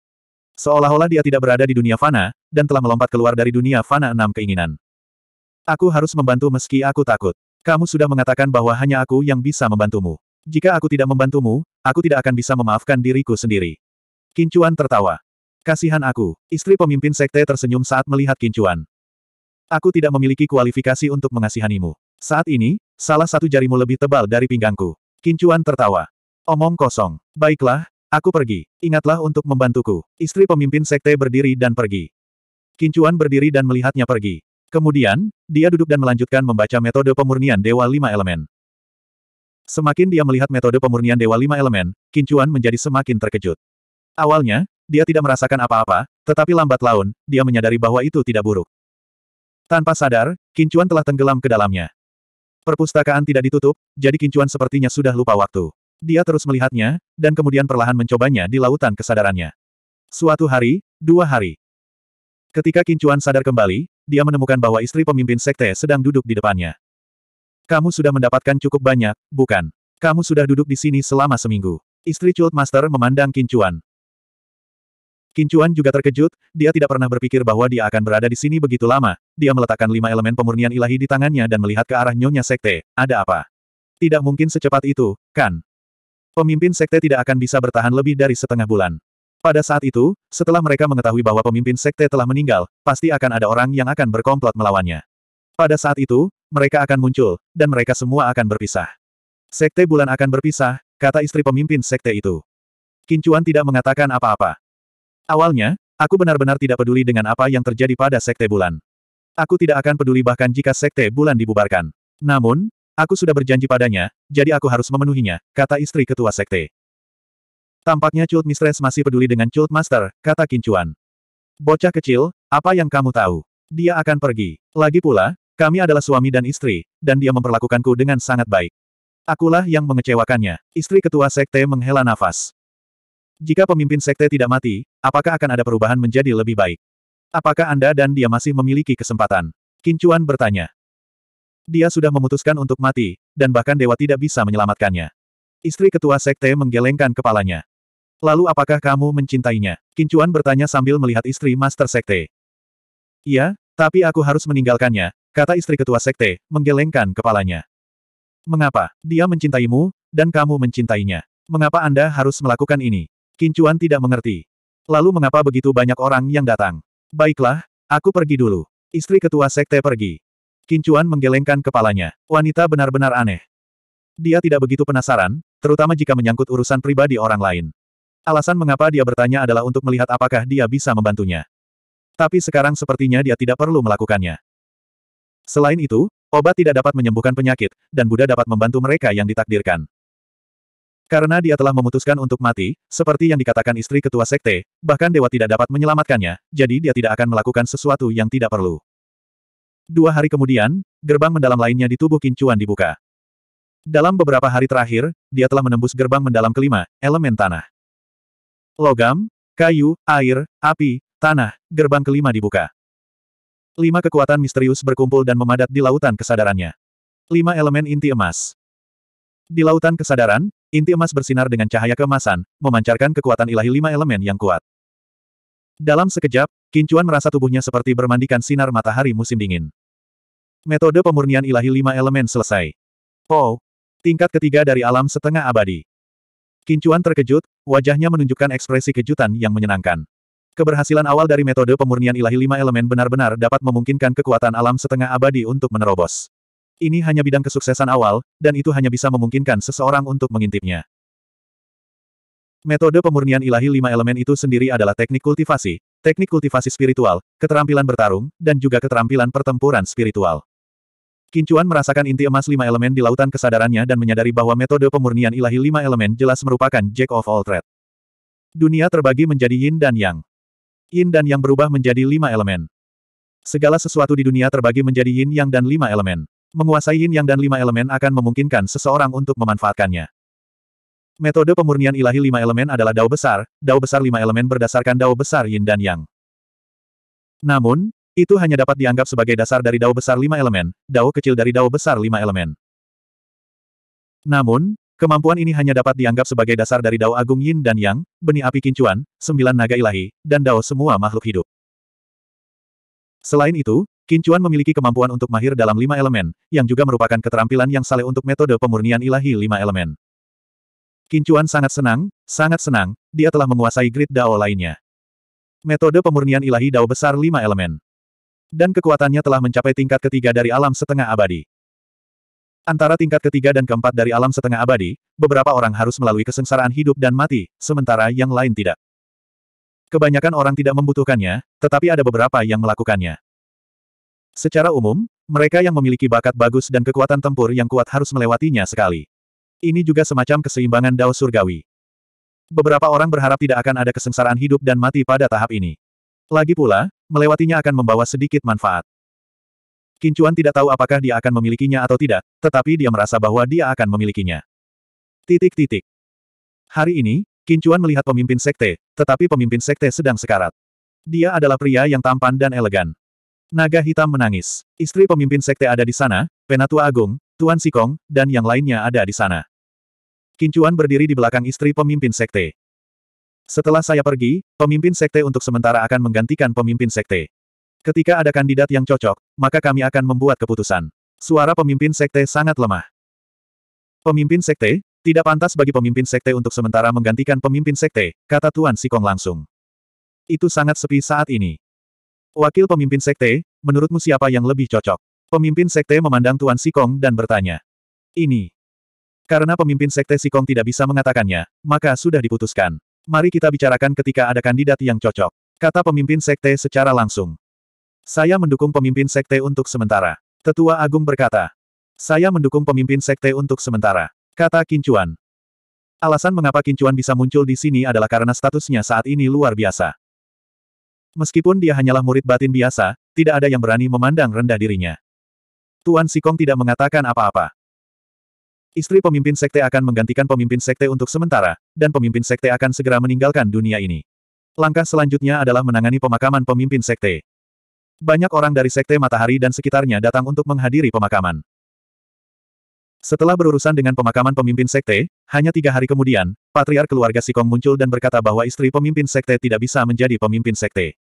Seolah-olah dia tidak berada di dunia fana, dan telah melompat keluar dari dunia fana enam keinginan. Aku harus membantu meski aku takut. Kamu sudah mengatakan bahwa hanya aku yang bisa membantumu. Jika aku tidak membantumu, aku tidak akan bisa memaafkan diriku sendiri. Kincuan tertawa. Kasihan aku, istri pemimpin sekte tersenyum saat melihat Kincuan. Aku tidak memiliki kualifikasi untuk mengasihanimu. Saat ini, salah satu jarimu lebih tebal dari pinggangku. Kincuan tertawa. Omong kosong. Baiklah, aku pergi. Ingatlah untuk membantuku. Istri pemimpin sekte berdiri dan pergi. Kincuan berdiri dan melihatnya pergi. Kemudian, dia duduk dan melanjutkan membaca metode pemurnian Dewa Lima Elemen. Semakin dia melihat metode pemurnian Dewa Lima Elemen, Kincuan menjadi semakin terkejut. Awalnya, dia tidak merasakan apa-apa, tetapi lambat laun, dia menyadari bahwa itu tidak buruk. Tanpa sadar, Kincuan telah tenggelam ke dalamnya. Perpustakaan tidak ditutup, jadi Kincuan sepertinya sudah lupa waktu. Dia terus melihatnya, dan kemudian perlahan mencobanya di lautan kesadarannya. Suatu hari, dua hari. Ketika Kincuan sadar kembali, dia menemukan bahwa istri pemimpin sekte sedang duduk di depannya. Kamu sudah mendapatkan cukup banyak, bukan? Kamu sudah duduk di sini selama seminggu. Istri Chult Master memandang Kincuan. Kincuan juga terkejut, dia tidak pernah berpikir bahwa dia akan berada di sini begitu lama. Dia meletakkan lima elemen pemurnian ilahi di tangannya dan melihat ke arah nyonya sekte. Ada apa? Tidak mungkin secepat itu, kan? Pemimpin sekte tidak akan bisa bertahan lebih dari setengah bulan. Pada saat itu, setelah mereka mengetahui bahwa pemimpin sekte telah meninggal, pasti akan ada orang yang akan berkomplot melawannya. Pada saat itu, mereka akan muncul, dan mereka semua akan berpisah. Sekte bulan akan berpisah, kata istri pemimpin sekte itu. Kincuan tidak mengatakan apa-apa. Awalnya, aku benar-benar tidak peduli dengan apa yang terjadi pada Sekte Bulan. Aku tidak akan peduli bahkan jika Sekte Bulan dibubarkan. Namun, aku sudah berjanji padanya, jadi aku harus memenuhinya, kata istri ketua Sekte. Tampaknya Cult Mistress masih peduli dengan Cult Master, kata Kincuan. Bocah kecil, apa yang kamu tahu? Dia akan pergi. Lagi pula, kami adalah suami dan istri, dan dia memperlakukanku dengan sangat baik. Akulah yang mengecewakannya. Istri ketua sekte menghela nafas. Jika pemimpin sekte tidak mati, apakah akan ada perubahan menjadi lebih baik? Apakah Anda dan dia masih memiliki kesempatan? Kincuan bertanya. Dia sudah memutuskan untuk mati, dan bahkan dewa tidak bisa menyelamatkannya. Istri ketua sekte menggelengkan kepalanya. Lalu apakah kamu mencintainya? Kincuan bertanya sambil melihat istri master sekte. Iya, tapi aku harus meninggalkannya, kata istri ketua sekte, menggelengkan kepalanya. Mengapa? Dia mencintaimu, dan kamu mencintainya. Mengapa Anda harus melakukan ini? Kincuan tidak mengerti. Lalu mengapa begitu banyak orang yang datang? Baiklah, aku pergi dulu. Istri ketua sekte pergi. Kincuan menggelengkan kepalanya. Wanita benar-benar aneh. Dia tidak begitu penasaran, terutama jika menyangkut urusan pribadi orang lain. Alasan mengapa dia bertanya adalah untuk melihat apakah dia bisa membantunya. Tapi sekarang sepertinya dia tidak perlu melakukannya. Selain itu, obat tidak dapat menyembuhkan penyakit, dan Buddha dapat membantu mereka yang ditakdirkan. Karena dia telah memutuskan untuk mati, seperti yang dikatakan istri ketua sekte, bahkan dewa tidak dapat menyelamatkannya, jadi dia tidak akan melakukan sesuatu yang tidak perlu. Dua hari kemudian, gerbang mendalam lainnya di tubuh Kincuan dibuka. Dalam beberapa hari terakhir, dia telah menembus gerbang mendalam kelima, elemen tanah. Logam, kayu, air, api, tanah, gerbang kelima dibuka. Lima kekuatan misterius berkumpul dan memadat di lautan kesadarannya. Lima elemen inti emas. Di lautan kesadaran, Inti emas bersinar dengan cahaya keemasan, memancarkan kekuatan ilahi lima elemen yang kuat. Dalam sekejap, Kincuan merasa tubuhnya seperti bermandikan sinar matahari musim dingin. Metode pemurnian ilahi lima elemen selesai. Oh, tingkat ketiga dari alam setengah abadi. Kincuan terkejut, wajahnya menunjukkan ekspresi kejutan yang menyenangkan. Keberhasilan awal dari metode pemurnian ilahi lima elemen benar-benar dapat memungkinkan kekuatan alam setengah abadi untuk menerobos. Ini hanya bidang kesuksesan awal, dan itu hanya bisa memungkinkan seseorang untuk mengintipnya. Metode pemurnian ilahi lima elemen itu sendiri adalah teknik kultivasi, teknik kultivasi spiritual, keterampilan bertarung, dan juga keterampilan pertempuran spiritual. Kincuan merasakan inti emas lima elemen di lautan kesadarannya dan menyadari bahwa metode pemurnian ilahi lima elemen jelas merupakan jack of all trade. Dunia terbagi menjadi yin dan yang. Yin dan yang berubah menjadi lima elemen. Segala sesuatu di dunia terbagi menjadi yin yang dan lima elemen. Menguasai yin yang dan lima elemen akan memungkinkan seseorang untuk memanfaatkannya. Metode pemurnian ilahi lima elemen adalah dao besar, dao besar lima elemen berdasarkan dao besar yin dan yang. Namun, itu hanya dapat dianggap sebagai dasar dari dao besar lima elemen, dao kecil dari dao besar lima elemen. Namun, kemampuan ini hanya dapat dianggap sebagai dasar dari dao agung yin dan yang, benih api kincuan, sembilan naga ilahi, dan dao semua makhluk hidup. Selain itu, Kincuan memiliki kemampuan untuk mahir dalam lima elemen, yang juga merupakan keterampilan yang saleh untuk metode pemurnian ilahi lima elemen. Kincuan sangat senang, sangat senang, dia telah menguasai grid Dao lainnya. Metode pemurnian ilahi Dao besar lima elemen. Dan kekuatannya telah mencapai tingkat ketiga dari alam setengah abadi. Antara tingkat ketiga dan keempat dari alam setengah abadi, beberapa orang harus melalui kesengsaraan hidup dan mati, sementara yang lain tidak. Kebanyakan orang tidak membutuhkannya, tetapi ada beberapa yang melakukannya. Secara umum, mereka yang memiliki bakat bagus dan kekuatan tempur yang kuat harus melewatinya sekali. Ini juga semacam keseimbangan Dao Surgawi. Beberapa orang berharap tidak akan ada kesengsaraan hidup dan mati pada tahap ini. Lagi pula, melewatinya akan membawa sedikit manfaat. Kincuan tidak tahu apakah dia akan memilikinya atau tidak, tetapi dia merasa bahwa dia akan memilikinya. Titik-titik. Hari ini, Kincuan melihat pemimpin sekte, tetapi pemimpin sekte sedang sekarat. Dia adalah pria yang tampan dan elegan. Naga hitam menangis. Istri pemimpin sekte ada di sana, Penatua Agung, Tuan Sikong, dan yang lainnya ada di sana. Kincuan berdiri di belakang istri pemimpin sekte. Setelah saya pergi, pemimpin sekte untuk sementara akan menggantikan pemimpin sekte. Ketika ada kandidat yang cocok, maka kami akan membuat keputusan. Suara pemimpin sekte sangat lemah. Pemimpin sekte, tidak pantas bagi pemimpin sekte untuk sementara menggantikan pemimpin sekte, kata Tuan Sikong langsung. Itu sangat sepi saat ini. Wakil pemimpin sekte, menurutmu siapa yang lebih cocok? Pemimpin sekte memandang Tuan Sikong dan bertanya. Ini. Karena pemimpin sekte Sikong tidak bisa mengatakannya, maka sudah diputuskan. Mari kita bicarakan ketika ada kandidat yang cocok. Kata pemimpin sekte secara langsung. Saya mendukung pemimpin sekte untuk sementara. Tetua Agung berkata. Saya mendukung pemimpin sekte untuk sementara. Kata Kincuan. Alasan mengapa Kincuan bisa muncul di sini adalah karena statusnya saat ini luar biasa. Meskipun dia hanyalah murid batin biasa, tidak ada yang berani memandang rendah dirinya. Tuan Sikong tidak mengatakan apa-apa. Istri pemimpin sekte akan menggantikan pemimpin sekte untuk sementara, dan pemimpin sekte akan segera meninggalkan dunia ini. Langkah selanjutnya adalah menangani pemakaman pemimpin sekte. Banyak orang dari sekte matahari dan sekitarnya datang untuk menghadiri pemakaman. Setelah berurusan dengan pemakaman pemimpin sekte, hanya tiga hari kemudian, patriar keluarga Sikong muncul dan berkata bahwa istri pemimpin sekte tidak bisa menjadi pemimpin sekte.